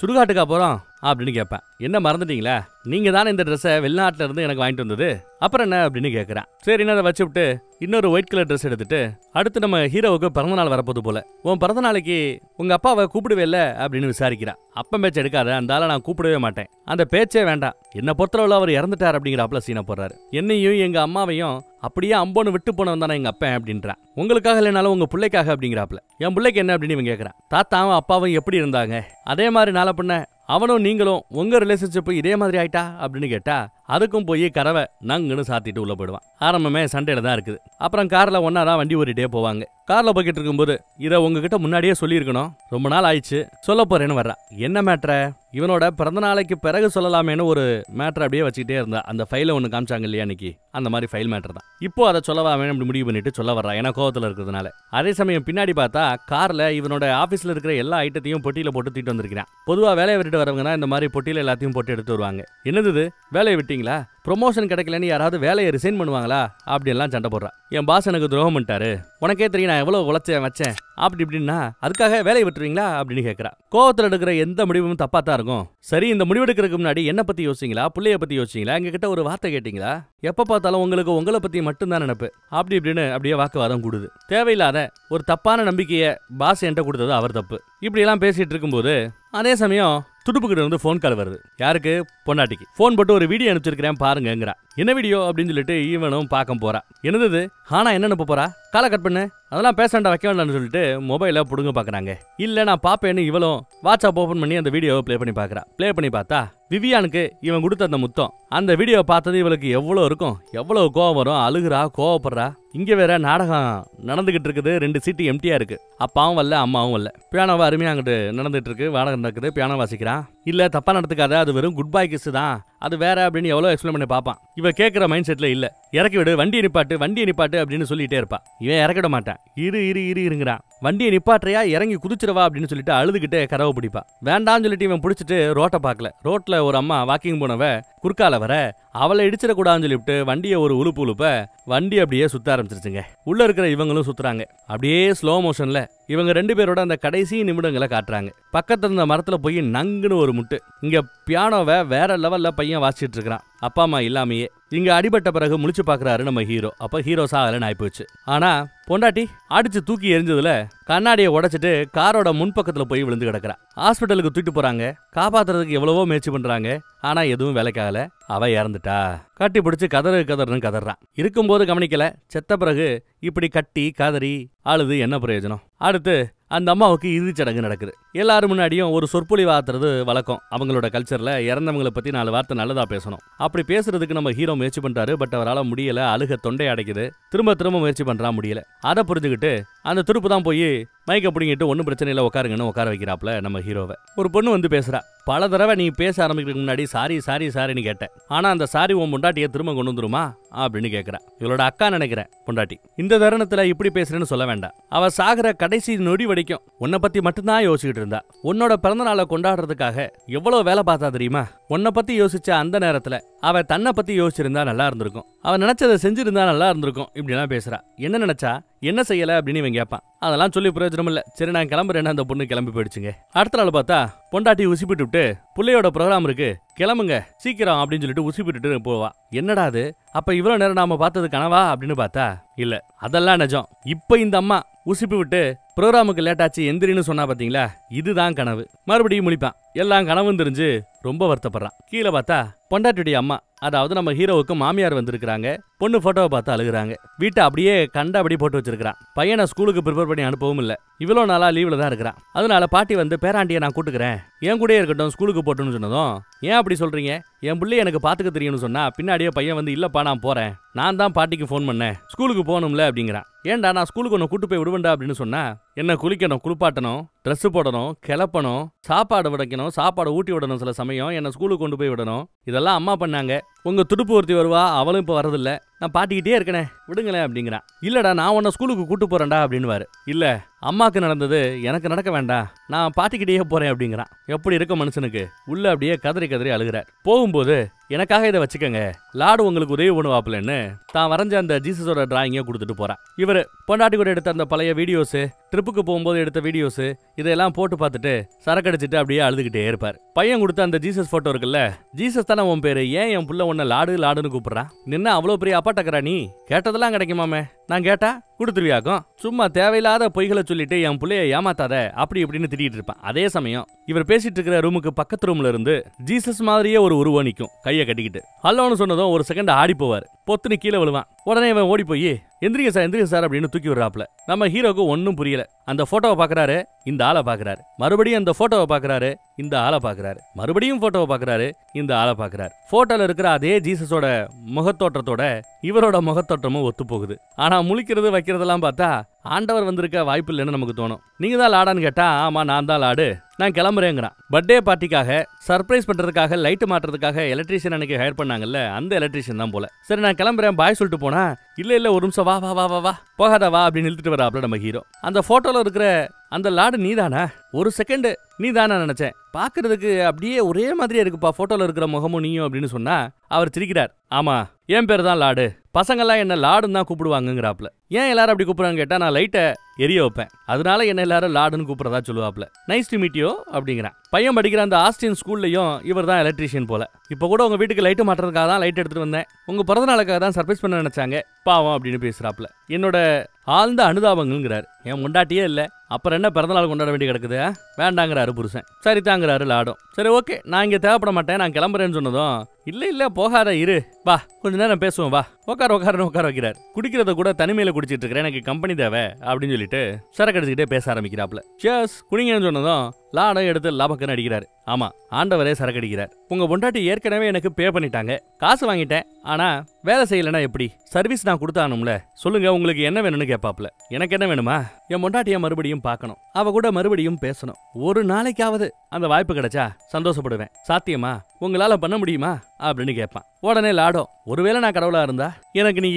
சுடுகாட்டுக்கா போறோம் அப்படின்னு கேட்பேன் என்ன மறந்துட்டீங்களா நீங்க தானே இந்த ட்ரெஸ்ஸை வெளிநாட்டுல இருந்து எனக்கு வாங்கிட்டு வந்தது அப்புறம் என்ன அப்படின்னு சரி என்ன அதை வச்சு விட்டு இன்னொரு ஒயிட் கலர் ட்ரெஸ் எடுத்துட்டு அடுத்து நம்ம ஹீரோவுக்கு பிறந்தநாள் வரப்போது போல உன் பிறந்த நாளைக்கு உங்க அப்பாவை கூப்பிடுவே இல்லை அப்படின்னு விசாரிக்கிறான் அப்பம் பேச்சு எடுக்காத அந்த நான் கூப்பிடவே மாட்டேன் அந்த பேச்சே வேண்டாம் என்ன பொறுத்தளவுல அவர் இறந்துட்டார் அப்படிங்கிறாப்புல சீன போடுறாரு என்னையும் எங்க அம்மாவையும் அப்படியே அம்போன்னு விட்டு போனவன் தானே எங்க அப்பேன் அப்படின்றான் உங்களுக்காக இல்லைனாலும் உங்க பிள்ளைக்காக அப்படிங்கிறாப்புல என் பிள்ளைக்கு என்ன அப்படின்னு இவன் கேட்கறான் தாத்தாவும் அப்பாவும் எப்படி இருந்தாங்க அதே மாதிரி நல்ல பண்ண அவனும் நீங்களும் உங்க ரிலேஷன்ஷிப்பு இதே மாதிரி ஆயிட்டா அப்படின்னு கேட்டா அதுக்கும் போய் கறவை நங்குன்னு சாத்திட்டு உள்ள போயிடுவான் ஆரம்பமே சண்டையில தான் இருக்குது அப்புறம் கார்ல ஒன்னா தான் வண்டி ஓடிட்டே போவாங்க கார்ல போய்கிட்டு இருக்கும்போது இதை உங்ககிட்ட முன்னாடியே சொல்லியிருக்கணும் ரொம்ப நாள் ஆயிடுச்சு சொல்ல போறேன்னு வர்றான் என்ன மேட்ர இவனோட பிறந்த நாளைக்கு பிறகு சொல்லலாமேனு ஒரு மேட்ரு அப்படியே வச்சுக்கிட்டே இருந்தா அந்த ஃபைலை ஒன்று காமிச்சாங்க இல்லையா அன்னைக்கு அந்த மாதிரி ஃபைல் மேட்டர் தான் இப்போ அதை சொல்லவாமே அப்படி முடிவு பண்ணிட்டு சொல்ல வர்றான் ஏன்னா கோவத்தில் இருக்கிறதுனால அதே சமயம் பின்னாடி பார்த்தா காரில் இவனோட ஆஃபீஸில் இருக்கிற எல்லா ஐட்டத்தையும் பொட்டியில் போட்டு தீட்டு வந்திருக்கிறான் பொதுவாக வேலையை விட்டுட்டு வரவங்கன்னா இந்த மாதிரி பொட்டியில் எல்லாத்தையும் போட்டு எடுத்து வருவாங்க என்னது வேலையை விட்டு நிறுத்திட்டீங்களா ப்ரொமோஷன் கிடைக்கலன்னு யாராவது வேலையை ரிசைன் பண்ணுவாங்களா அப்படின்லாம் சண்டை போடுறான் என் பாஸ் எனக்கு துரோகம் பண்ணிட்டாரு உனக்கே தெரியும் நான் எவ்வளவு உழைச்ச வச்சேன் அப்படி இப்படின்னா அதுக்காக வேலையை விட்டுருவீங்களா அப்படின்னு கேட்குறா கோவத்தில் எடுக்கிற எந்த முடிவும் தப்பா தான் இருக்கும் சரி இந்த முடிவு எடுக்கிறதுக்கு முன்னாடி என்ன பற்றி யோசிங்களா பிள்ளைய பத்தி யோசிங்களா எங்ககிட்ட ஒரு வார்த்தை கேட்டிங்களா எப்போ பார்த்தாலும் உங்களுக்கு உங்களை மட்டும் மட்டும்தான் நினைப்பு அப்படி இப்படின்னு அப்படியே வாக்குவாதம் கூடுது தேவையில்லாத ஒரு தப்பான நம்பிக்கையை பாஸ் என்கிட்ட கொடுத்தது அவர் தப்பு இப்படி எல்லாம் பேசிட்டு இருக்கும்போது அதே சமயம் துடுப்புக்கிட்ட இருந்து ஃபோன் கால் வருது யாருக்கு பொன்னாட்டிக்கு ஃபோன் போட்டு ஒரு வீடியோ அனுப்பிச்சிருக்கிறேன் பாருங்கங்கிறா என்ன வீடியோ அப்படின்னு சொல்லிட்டு ஈவனும் பார்க்க போறா என்னது ஆனா என்ன அனுப்ப போறா காலை கட் பண்ணு அதெல்லாம் பேச வேண்டாம் வைக்க வேண்டாம்னு சொல்லிட்டு மொபைலை பிடுங்க பாக்குறாங்க இல்ல நான் பாப்பேன்னு இவளும் வாட்ஸ்அப் ஓபன் பண்ணி அந்த வீடியோவை ப்ளே பண்ணி பாக்குறா ப்ளே பண்ணி பார்த்தா விவியானுக்கு இவன் கொடுத்த அந்த முத்தம் அந்த வீடியோ பார்த்தது இவளுக்கு எவ்வளவு இருக்கும் எவ்வளவு கோவம் வரும் அழுகுறா கோவப்படுறா இங்கே வேற நாடகம் நடந்துகிட்டு இருக்குது ரெண்டு சீட்டு எம்டியாக இருக்குது அப்பாவும் வரல அம்மாவும் வரல பியானோவா அருமையாக அங்கிட்டு நடந்துகிட்டு இருக்கு வாடகை நடக்குது பியானோ வாசிக்கிறான் இல்லை தப்பாக நடத்துக்காத அது வெறும் குட் பாய் கிஸ் தான் அது வேற அப்படின்னு எவ்வளோ எக்ஸ்பிளைன் பண்ணி பார்ப்பான் இவன் கேட்குற மைண்ட் செட்டில் இல்லை இறக்கி விடு வண்டியை நிப்பாட்டு வண்டியை நிப்பாட்டு அப்படின்னு சொல்லிட்டே இருப்பான் இவன் இறக்கிட மாட்டான் இரு இரு இரு இருங்கிறான் வண்டியை நிப்பாட்டுறையா இறங்கி குதிச்சிடவா அப்படின்னு சொல்லிட்டு அழுதுகிட்டே கதவை பிடிப்பான் வேண்டாம்னு சொல்லிட்டு இவன் பிடிச்சிட்டு ரோட்டை பார்க்கல ரோட்டில் ஒரு அம்மா வாக்கிங் போனவ குறுக்கால வர அவளை இடிச்சிடக்கூடாதுன்னு சொல்லிவிட்டு வண்டியை ஒரு உழுப்பு உழுப்ப வண்டி அப்படியே சுத்த ஆரம்பிச்சிருச்சுங்க உள்ள இருக்கிற இவங்களும் சுத்துறாங்க அப்படியே ஸ்லோ மோஷன்ல இவங்க ரெண்டு பேரோட அந்த கடைசி நிமிடங்களை காட்டுறாங்க பக்கத்துல இருந்த மரத்துல போய் நங்குன்னு ஒரு முட்டு இங்க பியானோவை வேற லெவல்ல பையன் வாசிச்சுட்டு இருக்கிறான் அப்பா அம்மா இல்லாமையே இங்க அடிபட்ட பிறகு முழிச்சு பாக்குறாரு நம்ம ஹீரோ அப்ப ஹீரோ சாகலன்னு ஆயிப்போச்சு ஆனா பொண்டாட்டி அடிச்சு தூக்கி எரிஞ்சதுல கண்ணாடியை உடைச்சிட்டு காரோட முன்பக்கத்துல போய் விழுந்து கிடக்குறா ஹாஸ்பிட்டலுக்கு தூக்கிட்டு போறாங்க காப்பாத்துறதுக்கு எவ்வளவோ முயற்சி பண்றாங்க ஆனா எதுவும் வேலைக்காகல அவ இறந்துட்டா கட்டி பிடிச்சி கதறு கதறுன்னு கதறான் இருக்கும்போது கவனிக்கல செத்த பிறகு இப்படி கட்டி கதறி அழுது என்ன பிரயோஜனம் அடுத்து அந்த அம்மாவுக்கு சடங்கு நடக்குது எல்லாரும் முன்னாடியும் ஒரு சொற்பொழி ஆத்துறது வழக்கம் அவங்களோட கல்ச்சரில் இறந்தவங்களை பற்றி நாலு வார்த்தை நல்லதாக பேசணும் அப்படி பேசுறதுக்கு நம்ம ஹீரோ முயற்சி பண்ணுறாரு பட் அவரால் முடியலை அழுக தொண்டை அடைக்குது திரும்ப திரும்ப முயற்சி பண்ணுறா முடியல அதை புரிஞ்சுக்கிட்டு அந்த துருப்பு தான் போய் மைக் அப்படிங்கிட்டு ஒன்றும் பிரச்சனை இல்லை உட்காருங்கன்னு உட்கார வைக்கிறாப்புல நம்ம ஹீரோவை ஒரு பொண்ணு வந்து பேசுகிறா பல தடவை நீ பேச ஆரம்பிக்கிறதுக்கு முன்னாடி சாரி சாரி சாரின்னு கேட்டேன் ஆனால் அந்த சாரி உன் பொண்டாட்டியை திரும்ப கொண்டு வந்துருமா அப்படின்னு கேட்குறேன் இவளோட அக்கா நினைக்கிறேன் பொண்டாட்டி இந்த தருணத்தில் இப்படி பேசுறேன்னு சொல்ல வேண்டாம் அவள் சாகிற கடைசி நொடி வடிக்கும் உன்னை பற்றி மட்டும்தான் யோசிச்சுட்டு இருந்தா உன்னோட பிறந்தநாளை கொண்டாடுறதுக்காக எவ்வளோ வேலை பார்த்தா தெரியுமா உன்னை பற்றி யோசிச்ச அந்த நேரத்தில் அவள் தன்னை பற்றி யோசிச்சிருந்தா நல்லா இருந்திருக்கும் அவன் நினச்சதை செஞ்சிருந்தா நல்லா இருந்திருக்கும் இப்படிலாம் பேசுகிறா என்ன நினச்சா என்ன செய்யலை அப்படின்னு இவன் கேட்பான் அதெல்லாம் சொல்லி பிரயோஜனம் இல்லை சரி நான் கிளம்புறேன்னு அந்த பொண்ணு கிளம்பி போயிடுச்சுங்க அடுத்த நாள் பார்த்தா பொண்டாட்டி உசிப்பிட்டு விட்டு பிள்ளையோட ப்ரோக்ராம் இருக்கு கிளம்புங்க சீக்கிரம் அப்படின்னு சொல்லிட்டு உசிப்பிட்டுட்டு போவா என்னடா அது அப்ப இவ்வளவு நேரம் நாம பார்த்தது கனவா அப்படின்னு பார்த்தா இல்ல அதெல்லாம் நிஜம் இப்ப இந்த அம்மா உசிப்பு விட்டு ப்ரோக்ராமுக்கு லேட்டாச்சு எந்திரின்னு சொன்னா பாத்தீங்களா இதுதான் கனவு மறுபடியும் முழிப்பான் எல்லாம் கனவும் தெரிஞ்சு ரொம்ப வருத்தப்படுறான் கீழே பார்த்தா பொண்டாட்டியுடைய அம்மா அதாவது நம்ம ஹீரோவுக்கு மாமியார் வந்திருக்கிறாங்க பொண்ணு ஃபோட்டோவை பார்த்து அழுகுறாங்க வீட்டை அப்படியே கண்ட அப்படி போட்டு வச்சிருக்கிறான் பையனை ஸ்கூலுக்கு ப்ரிப்பேர் பண்ணி அனுப்பவும் இல்லை இவ்வளோ நாளாக லீவில் தான் இருக்கிறான் அதனால பாட்டி வந்து பேராண்டியை நான் கூட்டுக்கிறேன் என் கூட இருக்கட்டும் ஸ்கூலுக்கு போட்டுன்னு சொன்னதும் ஏன் அப்படி சொல்கிறீங்க என் பிள்ளை எனக்கு பார்த்துக்க தெரியும்னு சொன்னால் பின்னாடியே பையன் வந்து இல்லைப்பா நான் போகிறேன் நான் தான் பாட்டிக்கு ஃபோன் பண்ணேன் ஸ்கூலுக்கு போகணும்ல அப்படிங்கிறான் ஏன்டா நான் ஸ்கூலுக்கு ஒன்று கூட்டு போய் விடுவேண்டா அப்படின்னு சொன்னா என்ன குளிக்கணும் குளிப்பாட்டணும் ட்ரெஸ் போடணும் கிளப்பணும் சாப்பாடு விடைக்கணும் சாப்பாடு ஊட்டி விடணும் சில சமயம் என்னை ஸ்கூலுக்கு கொண்டு போய் விடணும் இதெல்லாம் அம்மா பண்ணாங்க உங்கள் துடுப்பு ஒருத்தி வருவா அவளும் இப்போ வரதில்லை நான் பாட்டிக்கிட்டே இருக்கனே விடுங்களேன் அப்படிங்கிறான் இல்லைடா நான் உன்னை ஸ்கூலுக்கு கூட்டு போறேன்டா அப்படின்வாரு இல்லை அம்மாவுக்கு நடந்தது எனக்கு நடக்க வேண்டாம் நான் பார்த்துக்கிட்டே போகிறேன் அப்படிங்கிறான் எப்படி இருக்க மனுஷனுக்கு உள்ளே அப்படியே கதறி கதறி அழுகிறார் போகும்போது எனக்காக இதை வச்சுக்கோங்க லாடு உங்களுக்கு உதவி பண்ணுவாப்பிலன்னு தான் வரைஞ்ச அந்த ஜீசஸோட டிராயிங்கே கொடுத்துட்டு போறான் இவர் பொண்டாட்டி கூட எடுத்த அந்த பழைய வீடியோஸு ட்ரிப்புக்கு போகும்போது எடுத்த வீடியோஸ் இதெல்லாம் போட்டு பார்த்துட்டு சரக்கடிச்சிட்டு அப்படியே அழுதுகிட்டே இருப்பார் பையன் கொடுத்த அந்த ஜீசஸ் ஃபோட்டோ இருக்குல்ல ஜீசஸ் தானே உன் பேர் ஏன் என் புள்ள உன்னை லாடு லாடுன்னு கூப்பிடுறான் நின்னா அவ்வளோ பெரிய அப்பாட்டக்கரா நீ கேட்டதெல்லாம் கிடைக்குமாமே நான் கேட்டா கொடுத்துருவியாக்கும் சும்மா தேவையில்லாத பொய்களை சொல்லிட்டு என் பிள்ளைய ஏமாத்தாத அப்படி இப்படின்னு திட்டிட்டு இருப்பேன் அதே சமயம் இவர் பேசிட்டு இருக்கிற ரூமுக்கு பக்கத்து ரூம்ல இருந்து ஜீசஸ் மாதிரியே ஒரு உருவம் நிற்கும் கையை கட்டிக்கிட்டு ஹல்லோன்னு சொன்னதும் ஒரு செகண்ட் ஆடி போவார் பொத்துன்னு கீழே விழுவான் உடனே இவன் ஓடி போய் எந்திரிங்க சார் எந்திரிங்க சார் அப்படின்னு தூக்கி விடுறாப்ல நம்ம ஹீரோக்கு ஒன்றும் புரியல அந்த போட்டோவை பார்க்குறாரு இந்த ஆளை பார்க்குறாரு மறுபடியும் அந்த போட்டோவை பார்க்குறாரு இந்த ஆளை பார்க்குறாரு மறுபடியும் போட்டோவை பார்க்குறாரு இந்த ஆளை பார்க்குறாரு போட்டோவில் இருக்கிற அதே ஜீசஸோட முகத்தோற்றத்தோட இவரோட முகத்தோற்றமும் ஒத்து போகுது ஆனா முழிக்கிறது வைக்கிறதெல்லாம் பார்த்தா ஆண்டவர் வந்திருக்க வாய்ப்பு இல்லைன்னு நமக்கு தோணும் நீங்கள் தான் லாடான்னு கேட்டால் ஆமாம் நான் தான் லாடு நான் கிளம்புறேங்கிறான் பர்த்டே பார்ட்டிக்காக சர்ப்ரைஸ் பண்ணுறதுக்காக லைட் மாட்டுறதுக்காக எலக்ட்ரீஷியன் அன்னைக்கு ஹையர் பண்ணாங்கல்ல அந்த எலக்ட்ரீஷியன் தான் போல சரி நான் கிளம்புறேன் பாய் சொல்லிட்டு போனா இல்லை இல்லை ஒரு நிமிஷம் வா வா வா வா வா போகாத வா அப்படின்னு நிறுத்திட்டு வரா நம்ம ஹீரோ அந்த ஃபோட்டோவில் இருக்கிற அந்த லாடு நீ தானா ஒரு செகண்டு நீ தானே நினச்சேன் பார்க்கறதுக்கு அப்படியே ஒரே மாதிரியே இருக்குப்பா ஃபோட்டோவில் இருக்கிற முகமும் நீயும் அப்படின்னு சொன்னா அவர் திரிக்கிறார் ஆமாம் என் பேர் தான் லாடு பசங்கள்லாம் என்ன லாடுன்னு தான் கூப்பிடுவாங்கங்கிறாப்ல ஏன் எல்லாரும் அப்படி கூப்பிடுறாங்க கேட்டால் நான் லைட்டை எரிய வைப்பேன் அதனால என்ன எல்லாரும் லாடுன்னு கூப்பிட்றதா சொல்லுவாப்ல நைஸ் டு மீட்டியோ அப்படிங்கிறான் பையன் படிக்கிற அந்த ஆஸ்டின் ஸ்கூல்லையும் இவர் தான் எலக்ட்ரீஷியன் போல இப்போ கூட உங்கள் வீட்டுக்கு லைட்டு மாட்டுறதுக்காக தான் லைட் எடுத்துட்டு வந்தேன் உங்கள் பிறந்த நாளுக்காக தான் சர்ப்ரைஸ் பண்ண நினச்சாங்க பாவம் அப்படின்னு பேசுகிறாப்ல என்னோட ஆழ்ந்த அனுதாபங்கள்ங்கிறார் என் முண்டாட்டியே இல்லை அப்புறம் என்ன பிறந்தநாள் கொண்டாட வேண்டி கிடக்குது வேண்டாங்கிறாரு புருஷன் சரி தாங்கிறாரு லாடும் சரி ஓகே நான் இங்கே தேவைப்பட மாட்டேன் நான் கிளம்புறேன்னு சொன்னதும் இல்லை இல்லை போகாத இரு வா கொஞ்ச நேரம் பேசுவோம் வா உட்கார உட்காரன்னு உட்கார வைக்கிறார் குடிக்கிறத கூட தனிமையில் குடிச்சிட்டு இருக்கிறேன் எனக்கு கம்பெனி தேவை அப்படின்னு சொல்லிட்டு சரக்கு அடிச்சுக்கிட்டே பேச ஆரம்பிக்கிறாப்ல சேஸ் குடிங்கன்னு சொன்னதும் லாடம் எடுத்து லாபக்கன் அடிக்கிறாரு ஆமா ஆண்டவரே சரக்கு அடிக்கிறார் உங்க பொண்டாட்டி ஏற்கனவே எனக்கு பே பண்ணிட்டாங்க காசு வாங்கிட்டேன் ஆனா வேலை செய்யலனா எப்படி சர்வீஸ் நான் கொடுத்தானும்ல சொல்லுங்க உங்களுக்கு என்ன வேணும்னு கேட்பாப்ல எனக்கு என்ன வேணுமா என் பொண்டாட்டியை மறுபடியும் பார்க்கணும் அவ கூட மறுபடியும் பேசணும் ஒரு நாளைக்காவது அந்த வாய்ப்பு கிடைச்சா சந்தோஷப்படுவேன் சாத்தியமா உங்களால பண்ண முடியுமா அப்படின்னு கேட்பான் உடனே லாடோ ஒருவேளை நான் கடவுளா இருந்தா எனக்கு நீ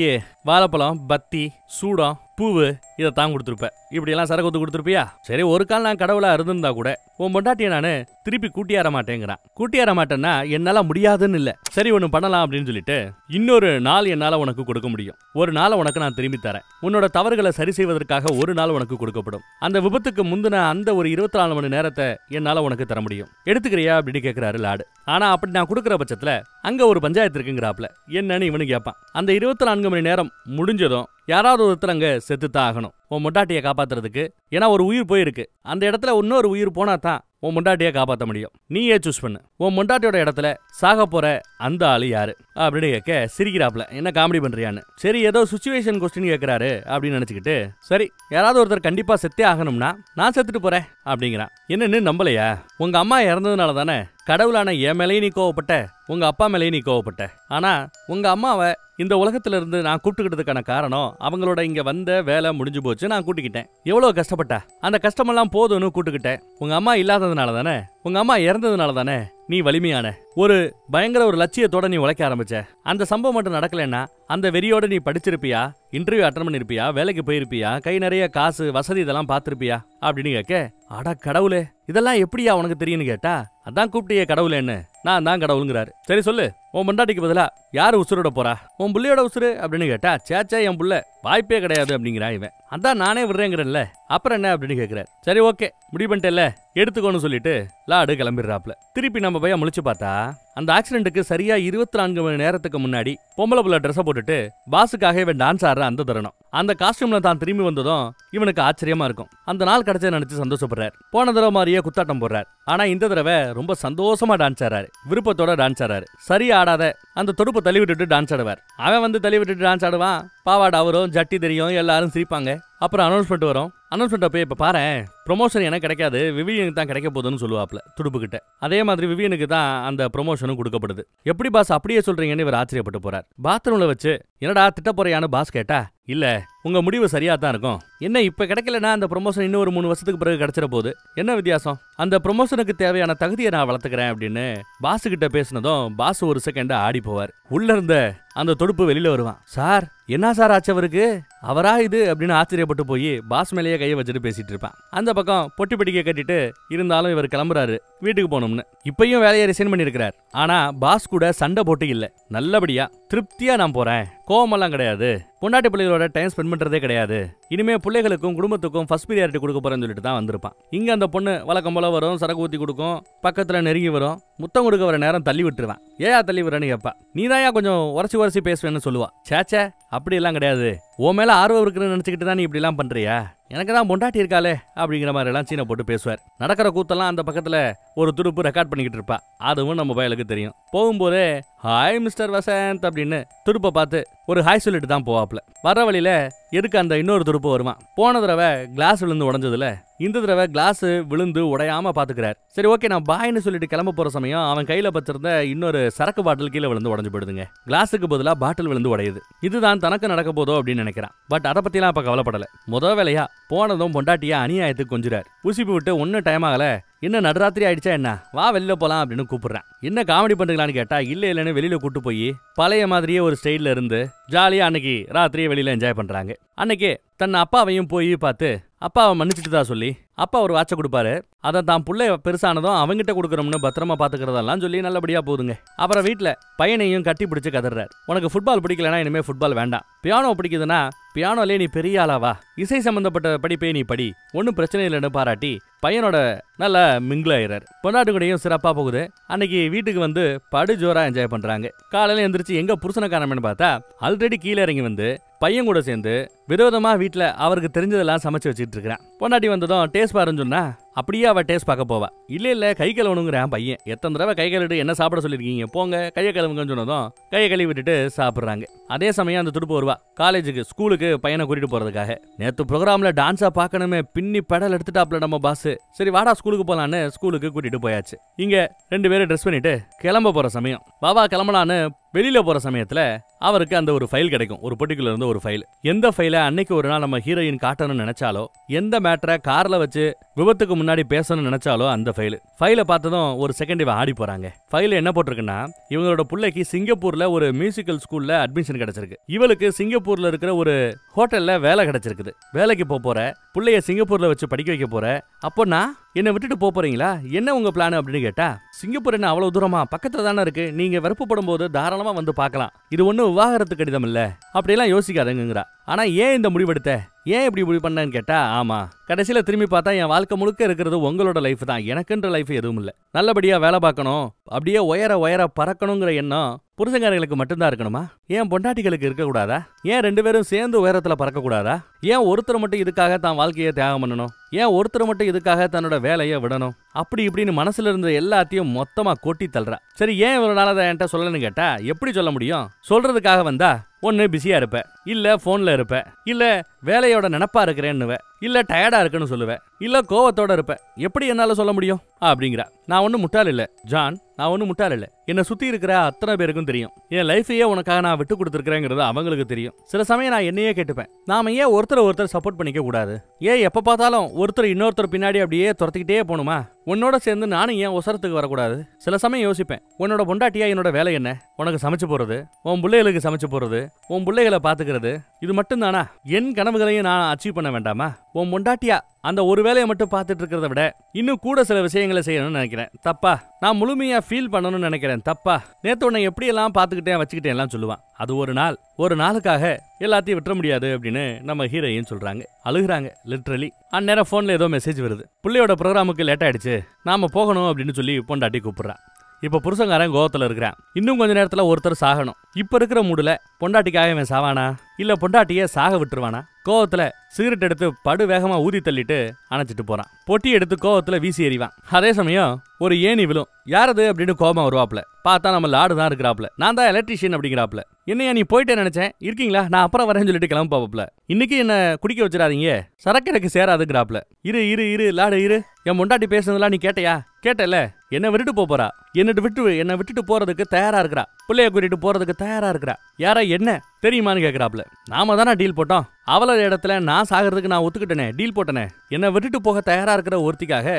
வாழைப்பழம் பத்தி சூடம் பூவு இதை தான் கொடுத்துருப்பேன் இப்படியெல்லாம் சரக்கு ஒத்து கொடுத்துருப்பியா சரி ஒரு கால் நான் கடவுளாக இருந்திருந்தா கூட உன் பொண்டாட்டியை நான் திருப்பி கூட்டியார மாட்டேங்கிறான் கூட்டியார மாட்டேன்னா என்னால் முடியாதுன்னு இல்லை சரி ஒன்று பண்ணலாம் அப்படின்னு சொல்லிட்டு இன்னொரு நாள் என்னால் உனக்கு கொடுக்க முடியும் ஒரு நாள் உனக்கு நான் திரும்பி தரேன் உன்னோட தவறுகளை சரி செய்வதற்காக ஒரு நாள் உனக்கு கொடுக்கப்படும் அந்த விபத்துக்கு முந்தின அந்த ஒரு இருபத்தி நாலு மணி நேரத்தை என்னால் உனக்கு தர முடியும் எடுத்துக்கிறியா அப்படின்னு கேட்குறாரு லாடு ஆனால் அப்படி நான் கொடுக்குற பட்சத்தில் அங்கே ஒரு பஞ்சாயத்து இருக்குங்கிறாப்ல என்னன்னு இவனு கேட்பான் அந்த இருபத்தி நான்கு மணி நேரம் முடிஞ்சதும் யாராவது ஒருத்தர் அங்கே செத்துத்தான் ஆகணும் உன் முண்டாட்டியை காப்பாத்துறதுக்கு ஏன்னா ஒரு உயிர் போயிருக்கு அந்த இடத்துல இன்னொரு உயிர் போனா தான் உன் முண்டாட்டியை காப்பாற்ற முடியும் நீயே சூஸ் பண்ணு உன் முண்டாட்டியோட இடத்துல சாக போற அந்த ஆள் யாரு அப்படின்னு கேட்க சிரிக்கிறாப்ல என்ன காமெடி பண்றியான்னு சரி ஏதோ சுச்சுவேஷன் கொஸ்டின் கேட்கிறாரு அப்படின்னு நினச்சிக்கிட்டு சரி யாராவது ஒருத்தர் கண்டிப்பா செத்தே ஆகணும்னா நான் செத்துட்டு போறேன் அப்படிங்கிறான் என்னன்னு நம்பலையா உங்க அம்மா இறந்ததுனால தானே கடவுளான என் மேலேயும் நீ கோவப்பட்ட உங்க அப்பா மேலேயே நீ கோவப்பட்ட ஆனா உங்க அம்மாவை இந்த உலகத்துல இருந்து நான் கூப்பிட்டுக்கிட்டதுக்கான காரணம் அவங்களோட இங்க வந்த வேலை முடிஞ்சு போச்சு நான் கூட்டிக்கிட்டேன் எவ்வளவு கஷ்டப்பட்ட அந்த கஷ்டமெல்லாம் போதும்னு கூட்டுக்கிட்டேன் உங்க அம்மா இல்லாததுனால தானே உங்க அம்மா இறந்ததுனால தானே நீ வலிமையான ஒரு பயங்கர ஒரு லட்சியத்தோட நீ உழைக்க ஆரம்பிச்ச அந்த சம்பவம் மட்டும் நடக்கலன்னா அந்த வெறியோட நீ படிச்சிருப்பியா இன்டர்வியூ அட்டன் பண்ணிருப்பியா வேலைக்கு போயிருப்பியா கை நிறைய காசு வசதி இதெல்லாம் பார்த்திருப்பியா அப்படின்னு கேட்க அடா கடவுளே இதெல்லாம் எப்படியா உனக்கு தெரியும்னு கேட்டா அதான் கூப்பிட்டியே கடவுளேன்னு நான் தான் கடவுளுங்கிறாரு சரி சொல்லு உன் மண்டாட்டிக்கு பதிலா யாரு உசுரோட போறா உன் புள்ளையோட உசுறு அப்படின்னு கேட்டா சேச்சா என் புள்ள வாய்ப்பே கிடையாது அப்படிங்கிறா இவன் அதான் நானே விடுறேங்கிறேன்ல அப்புறம் என்ன அப்படின்னு கேட்குறாரு சரி ஓகே முடிவு பண்ணிட்டேல்ல எடுத்துக்கோன்னு சொல்லிட்டு லாடு கிளம்பிடுறாப்ல திருப்பி நம்ம பையன் முழிச்சு பார்த்தா அந்த ஆக்சிடென்ட்டுக்கு சரியா இருபத்தி நான்கு மணி நேரத்துக்கு முன்னாடி பொம்பளை புள்ள ட்ரெஸ்ஸை போட்டுட்டு பாஸுக்காக இவன் டான்ஸ் ஆடுற அந்த தருணம் அந்த காஸ்டியூம்ல தான் திரும்பி வந்ததும் இவனுக்கு ஆச்சரியமா இருக்கும் அந்த நாள் கிடைச்ச நினைச்சு சந்தோஷப்படுறாரு போன தடவை மாதிரியே குத்தாட்டம் போடுறாரு ஆனா இந்த தடவை ரொம்ப சந்தோஷமா டான்ஸ் ஆடுறாரு விருப்பத்தோட டான்ஸ் ஆடுறாரு சரியா ஆடாத அந்த தொடுப்பை தள்ளி விட்டுட்டு டான்ஸ் ஆடுவார் அவன் வந்து தள்ளி விட்டுட்டு டான்ஸ் ஆடுவான் பாவாடை அவரும் ஜட்டி தெரியும் எல்லாரும் சிரிப்பாங்க அப்புறம் அனௌன்ஸ்மெண்ட் வரும் அனௌன்ஸ்மெண்ட் அப்போ இப்போ பாரு ப்ரொமோஷன் எனக்கு கிடைக்காது விவியனுக்கு தான் கிடைக்க போகுதுன்னு சொல்லுவாப்ல துடுப்புக்கிட்ட அதே மாதிரி விவியனுக்கு தான் அந்த ப்ரொமோஷனும் கொடுக்கப்படுது எப்படி பாஸ் அப்படியே சொல்றீங்கன்னு இவர் ஆச்சரியப்பட்டு போறார் பாத்ரூம்ல வச்சு என்னடா திட்ட பாஸ் கேட்டா இல்ல உங்க முடிவு சரியா தான் இருக்கும் என்ன இப்ப கிடைக்கலனா அந்த ப்ரொமோஷன் இன்னும் ஒரு மூணு வருஷத்துக்கு பிறகு கிடைச்சிட போகுது என்ன வித்தியாசம் அந்த ப்ரொமோஷனுக்கு தேவையான தகுதியை நான் வளர்த்துக்கிறேன் அப்படின்னு பாசு கிட்ட பேசினதும் பாஸ் ஒரு செகண்ட் ஆடி போவார் உள்ள இருந்த அந்த தொடுப்பு வெளியில வருவான் சார் என்ன சார் ஆச்சு அவருக்கு அவரா இது அப்படின்னு ஆச்சரியப்பட்டு போய் பாஸ் மேலேயே கையை வச்சுட்டு பேசிட்டு இருப்பான் அந்த பக்கம் பொட்டி பெட்டிக்கை கட்டிட்டு இருந்தாலும் இவர் கிளம்புறாரு வீட்டுக்கு போகணும்னு இப்பயும் வேலையை ரிசைன் பண்ணியிருக்கிறார் ஆனா பாஸ் கூட சண்டை போட்டு இல்லை நல்லபடியா திருப்தியா நான் போறேன் கோவமெல்லாம் கிடையாது பொண்டாட்டி பிள்ளைகளோட டைம் ஸ்பெண்ட் பண்ணுறதே கிடையாது இனிமே பிள்ளைகளுக்கும் குடும்பத்துக்கும் ஃபஸ்ட் பிரியாரிட்டி கொடுக்க போகிறேன்னு சொல்லிட்டு தான் வந்திருப்பான் இங்கே அந்த பொண்ணு வழக்கம் போல வரும் சரக்கு ஊற்றி கொடுக்கும் பக்கத்தில் நெருங்கி வரும் முத்தம் கொடுக்க வர நேரம் தள்ளி விட்டுருவேன் ஏயா தள்ளி விடுறேன்னு கேட்பா நீ தான் கொஞ்சம் உரசி உரசி பேசுவேன்னு சொல்லுவா சேச்சே அப்படியெல்லாம் கிடையாது உன் மேலே ஆர்வம் இருக்குன்னு நினச்சிக்கிட்டு தான் நீ இப்படிலாம் பண்ணுறியா எனக்கு தான் பொண்டாட்டி இருக்காளே அப்படிங்கிற மாதிரி எல்லாம் சீனை போட்டு பேசுவார் நடக்கிற கூத்தெல்லாம் அந்த பக்கத்தில் ஒரு துடுப்பு ரெக்கார்ட் பண்ணிக்கிட்டு இருப்பா அதுவும் நம்ம பயலுக்கு தெரியும் போகும்போதே ஹாய் மிஸ்டர் வசந்த் அப்படின்னு துடுப்பை பார்த்து ஒரு ஹாய் சொல்லிட்டு தான் போவாப்ல வர வழியில் எதுக்கு அந்த இன்னொரு துருப்பு வருவான் போன தடவை கிளாஸ் விழுந்து உடஞ்சதுல இந்த தடவை கிளாஸ் விழுந்து உடையாம பாத்துக்கிறார் சரி ஓகே நான் பாய்னு சொல்லிட்டு கிளம்ப போற சமயம் அவன் கையில பத்திருந்த இன்னொரு சரக்கு பாட்டில் கீழே விழுந்து உடஞ்சு போயிடுதுங்க கிளாஸுக்கு பதிலாக பாட்டில் விழுந்து உடையுது இதுதான் தனக்கு நடக்க போதோ அப்படின்னு நினைக்கிறான் பட் அதை பத்திலாம் அப்ப கவலைப்படல முத வேலையா போனதும் பொண்டாட்டியா அநியாயத்துக்கு கொஞ்சிறார் புசிப்பு விட்டு ஒன்னும் டைம் ஆகல இன்னும் நடுராத்திரி ஆயிடுச்சா என்ன வா வெளியில போலாம் அப்படின்னு கூப்பிடுறேன் என்ன காமெடி பண்ணுங்களான்னு கேட்டா இல்ல இல்லைன்னு வெளியில கூட்டு போய் பழைய மாதிரியே ஒரு ஸ்டைல இருந்து ஜாலியாக அன்னைக்கு ராத்திரியே வெளியில் என்ஜாய் பண்ணுறாங்க அன்னைக்கே தன் அப்பாவையும் போய் பார்த்து அப்பாவை மன்னிச்சுட்டு தான் சொல்லி அப்பா ஒரு வாட்சை கொடுப்பாரு அதை தான் பிள்ளை பெருசானதும் அவங்ககிட்ட கொடுக்குறோம்னு பத்திரமா பார்த்துக்கிறதெல்லாம் சொல்லி நல்லபடியாக போகுதுங்க அப்புறம் வீட்டில் பையனையும் கட்டி பிடிச்சி கதறாரு உனக்கு ஃபுட்பால் பிடிக்கலன்னா இனிமேல் ஃபுட்பால் வேண்டாம் பியானோ பிடிக்குதுன்னா பியானோலே நீ பெரிய ஆளாவா இசை சம்பந்தப்பட்ட படிப்பே நீ படி ஒன்றும் பிரச்சனை இல்லைன்னு பாராட்டி பையனோட நல்லா மிங்கிள் ஆயிறார் பொண்டாட்டு கூடயும் சிறப்பாக போகுது அன்னைக்கு வீட்டுக்கு வந்து படு ஜோராக என்ஜாய் பண்ணுறாங்க காலையில் எந்திரிச்சு எங்கே புருஷனை காரணம்னு பார்த்தா ஆல்ரெடி கீழே இறங்கி வந்து பையன் கூட சேர்ந்து விரோதமாக வீட்டில் அவருக்கு தெரிஞ்சதெல்லாம் சமைச்சு வச்சுட்டு இருக்கிறான் பொண்டாட்டி வந்ததும் டேஸ்ட் பாருன்னு சொன்னா அப்படியே அவள் டேஸ்ட் பார்க்க போவா இல்லை இல்லை கை கழுவணுங்கிறான் பையன் எத்தனை தடவை கை கழுவிட்டு என்ன சாப்பிட சொல்லியிருக்கீங்க போங்க கையை கழுவுங்கன்னு சொன்னதும் கையை கழுவி விட்டுட்டு சாப்பிட்றாங்க அதே சமயம் அந்த துடுப்பு வருவா காலேஜுக்கு ஸ்கூலுக்கு பையனை கூட்டிட்டு போறதுக்காக நேற்று ப்ரோக்ராமில் டான்ஸாக பார்க்கணுமே பின்னி பெடல் எடுத்துட்டாப்ல நம்ம பாஸ் சரி வாடா ஸ்கூலுக்கு போகலான்னு ஸ்கூலுக்கு கூட்டிட்டு போயாச்சு இங்கே ரெண்டு பேரும் ட்ரெஸ் பண்ணிட்டு கிளம்ப போகிற சமயம் பாபா கிளம்பலான்னு வெளியில போற சமயத்துல அவருக்கு அந்த ஒரு ஃபைல் கிடைக்கும் ஒரு பர்டிகுலர் இருந்து ஒரு ஃபைல் எந்த ஃபைல அன்னைக்கு ஒரு நாள் நம்ம ஹீரோயின் காட்டணும்னு நினைச்சாலோ எந்த மேட்டரை கார்ல வச்சு விபத்துக்கு முன்னாடி பேசணும்னு நினைச்சாலோ அந்த ஃபைல் ஃபைல பார்த்ததும் ஒரு செகண்ட் இவன் ஆடி போறாங்க ஃபைல என்ன போட்டிருக்குன்னா இவங்களோட பிள்ளைக்கு சிங்கப்பூர்ல ஒரு மியூசிக்கல் ஸ்கூல்ல அட்மிஷன் கிடைச்சிருக்கு இவளுக்கு சிங்கப்பூர்ல இருக்கிற ஒரு ஹோட்டல்ல வேலை கிடைச்சிருக்குது வேலைக்கு போற பிள்ளைய சிங்கப்பூர்ல வச்சு படிக்க வைக்க போற அப்போ நான் என்னை விட்டுட்டு போக போறீங்களா என்ன உங்க பிளான் அப்படின்னு கேட்டா சிங்கப்பூர் என்ன அவ்வளவு தூரமா பக்கத்துல தானே இருக்கு நீங்க விருப்பப்படும் போது தாராளமா வந்து பாக்கலாம் இது ஒண்ணு விவாகரத்து கடிதம் இல்ல அப்படியெல்லாம் யோசிக்காதங்கிறா ஆனால் ஏன் இந்த முடிவெடுத்த ஏன் இப்படி முடிவு பண்ணேன்னு கேட்டால் ஆமாம் கடைசியில் திரும்பி பார்த்தா என் வாழ்க்கை முழுக்க இருக்கிறது உங்களோட லைஃப் தான் எனக்குன்ற லைஃப் எதுவும் இல்லை நல்லபடியாக வேலை பார்க்கணும் அப்படியே உயர உயர பறக்கணுங்கிற எண்ணம் புருஷங்காரங்களுக்கு மட்டும்தான் இருக்கணுமா ஏன் பொண்டாட்டிகளுக்கு இருக்கக்கூடாதா ஏன் ரெண்டு பேரும் சேர்ந்து உயரத்தில் பறக்கக்கூடாதா ஏன் ஒருத்தர் மட்டும் இதுக்காக தான் வாழ்க்கையை தியாகம் பண்ணணும் ஏன் ஒருத்தர் மட்டும் இதுக்காக தன்னோட வேலையை விடணும் அப்படி இப்படின்னு மனசுல இருந்த எல்லாத்தையும் மொத்தமாக கொட்டி தள்ளுறா சரி ஏன் இவ்வளோ நாளாக என்கிட்ட சொல்லணும்னு கேட்டா எப்படி சொல்ல முடியும் சொல்றதுக்காக வந்தா ஒன்று பிஸியாக இருப்பேன் இல்லை ஃபோனில் இருப்பேன் இல்லை வேலையோட நினப்பாக இருக்கிறேன்னுவேன் இல்லை டயர்டாக இருக்குன்னு சொல்லுவேன் இல்லை கோவத்தோட இருப்பேன் எப்படி என்னால் சொல்ல முடியும் அப்படிங்கிறா நான் ஒன்றும் முட்டாள் இல்லை ஜான் நான் ஒன்றும் முட்டாள் இல்லை என்னை சுற்றி இருக்கிற அத்தனை பேருக்கும் தெரியும் என் லைஃபையே உனக்காக நான் விட்டு கொடுத்துருக்கிறேங்கிறது அவங்களுக்கு தெரியும் சில சமயம் நான் என்னையே கேட்டுப்பேன் நாம ஏன் ஒருத்தர் ஒருத்தர் சப்போர்ட் பண்ணிக்க கூடாது ஏன் எப்போ பார்த்தாலும் ஒருத்தர் இன்னொருத்தர் பின்னாடி அப்படியே துரத்திக்கிட்டே போகணுமா உன்னோட சேர்ந்து நானும் ஏன் ஒசரத்துக்கு வரக்கூடாது சில சமயம் யோசிப்பேன் உன்னோட பொண்டாட்டியா என்னோட வேலை என்ன உனக்கு சமைச்சு போறது உன் பிள்ளைகளுக்கு சமைச்சு போறது உன் பிள்ளைகளை பாத்துக்கிறது இது மட்டும்தானா என் கனவுகளையும் நான் அச்சீவ் பண்ண வேண்டாமா உன் முண்டாட்டியா அந்த ஒரு வேலையை மட்டும் பார்த்துட்டு இருக்கிறத விட இன்னும் கூட சில விஷயங்களை செய்யணும்னு நினைக்கிறேன் தப்பா நான் முழுமையாக ஃபீல் பண்ணணும்னு நினைக்கிறேன் தப்பா நேற்று உன்னை எப்படியெல்லாம் பார்த்துக்கிட்டேன் வச்சுக்கிட்டேன் எல்லாம் சொல்லுவான் அது ஒரு நாள் ஒரு நாளுக்காக எல்லாத்தையும் விட்டுற முடியாது அப்படின்னு நம்ம ஹீரோயின் சொல்கிறாங்க அழுகிறாங்க லிட்ரலி அந்நேரம் ஃபோனில் ஏதோ மெசேஜ் வருது பிள்ளையோட ப்ரோக்ராமுக்கு லேட் ஆயிடுச்சு நாம் போகணும் அப்படின்னு சொல்லி பொண்டாட்டி கூப்பிட்றான் இப்போ புருஷங்காரன் கோவத்தில் இருக்கிறான் இன்னும் கொஞ்ச நேரத்தில் ஒருத்தர் சாகணும் இப்போ இருக்கிற மூடுல பொண்டாட்டிக்காக இவன் சாவானா இல்லை பொண்டாட்டியை சாக விட்டுருவானா கோவத்தில் சிகரெட் எடுத்து படு வேகமா ஊதி தள்ளிட்டு அணைச்சிட்டு போகிறான் பொட்டி எடுத்து கோவத்தில் வீசி எறிவான் அதே சமயம் ஒரு ஏணி விழும் யாரது அப்படின்னு கோபம் வருவாப்ல பார்த்தா நம்ம லாடு தான் இருக்கிறாப்ல நான் தான் எலக்ட்ரிஷியன் அப்படிங்கிறாப்ல என்னையா நீ போயிட்டே நினைச்சேன் இருக்கீங்களா நான் அப்புறம் வரேன்னு சொல்லிட்டு கிளம்ப பாப்பல இன்னைக்கு என்ன குடிக்க வச்சிடாதீங்க சரக்கு எனக்கு சேராதுங்கிறாப்ல இரு இரு இரு லாடு இரு என் முண்டாட்டி பேசுனதெல்லாம் நீ கேட்டையா கேட்டல என்ன விட்டுட்டு போறா என்னட்டு விட்டு என்ன விட்டுட்டு போறதுக்கு தயாரா இருக்கிறா பிள்ளைய கூட்டிட்டு போறதுக்கு தயாரா இருக்கிறா யாரா என்ன தெரியுமான்னு கேட்குறாப்புல நாம தானே டீல் போட்டோம் அவளோட இடத்துல நான் சாகிறதுக்கு நான் ஒத்துக்கிட்டேனே டீல் போட்டனே என்னை விட்டுட்டு போக தயாரா இருக்கிற ஒருத்திக்காக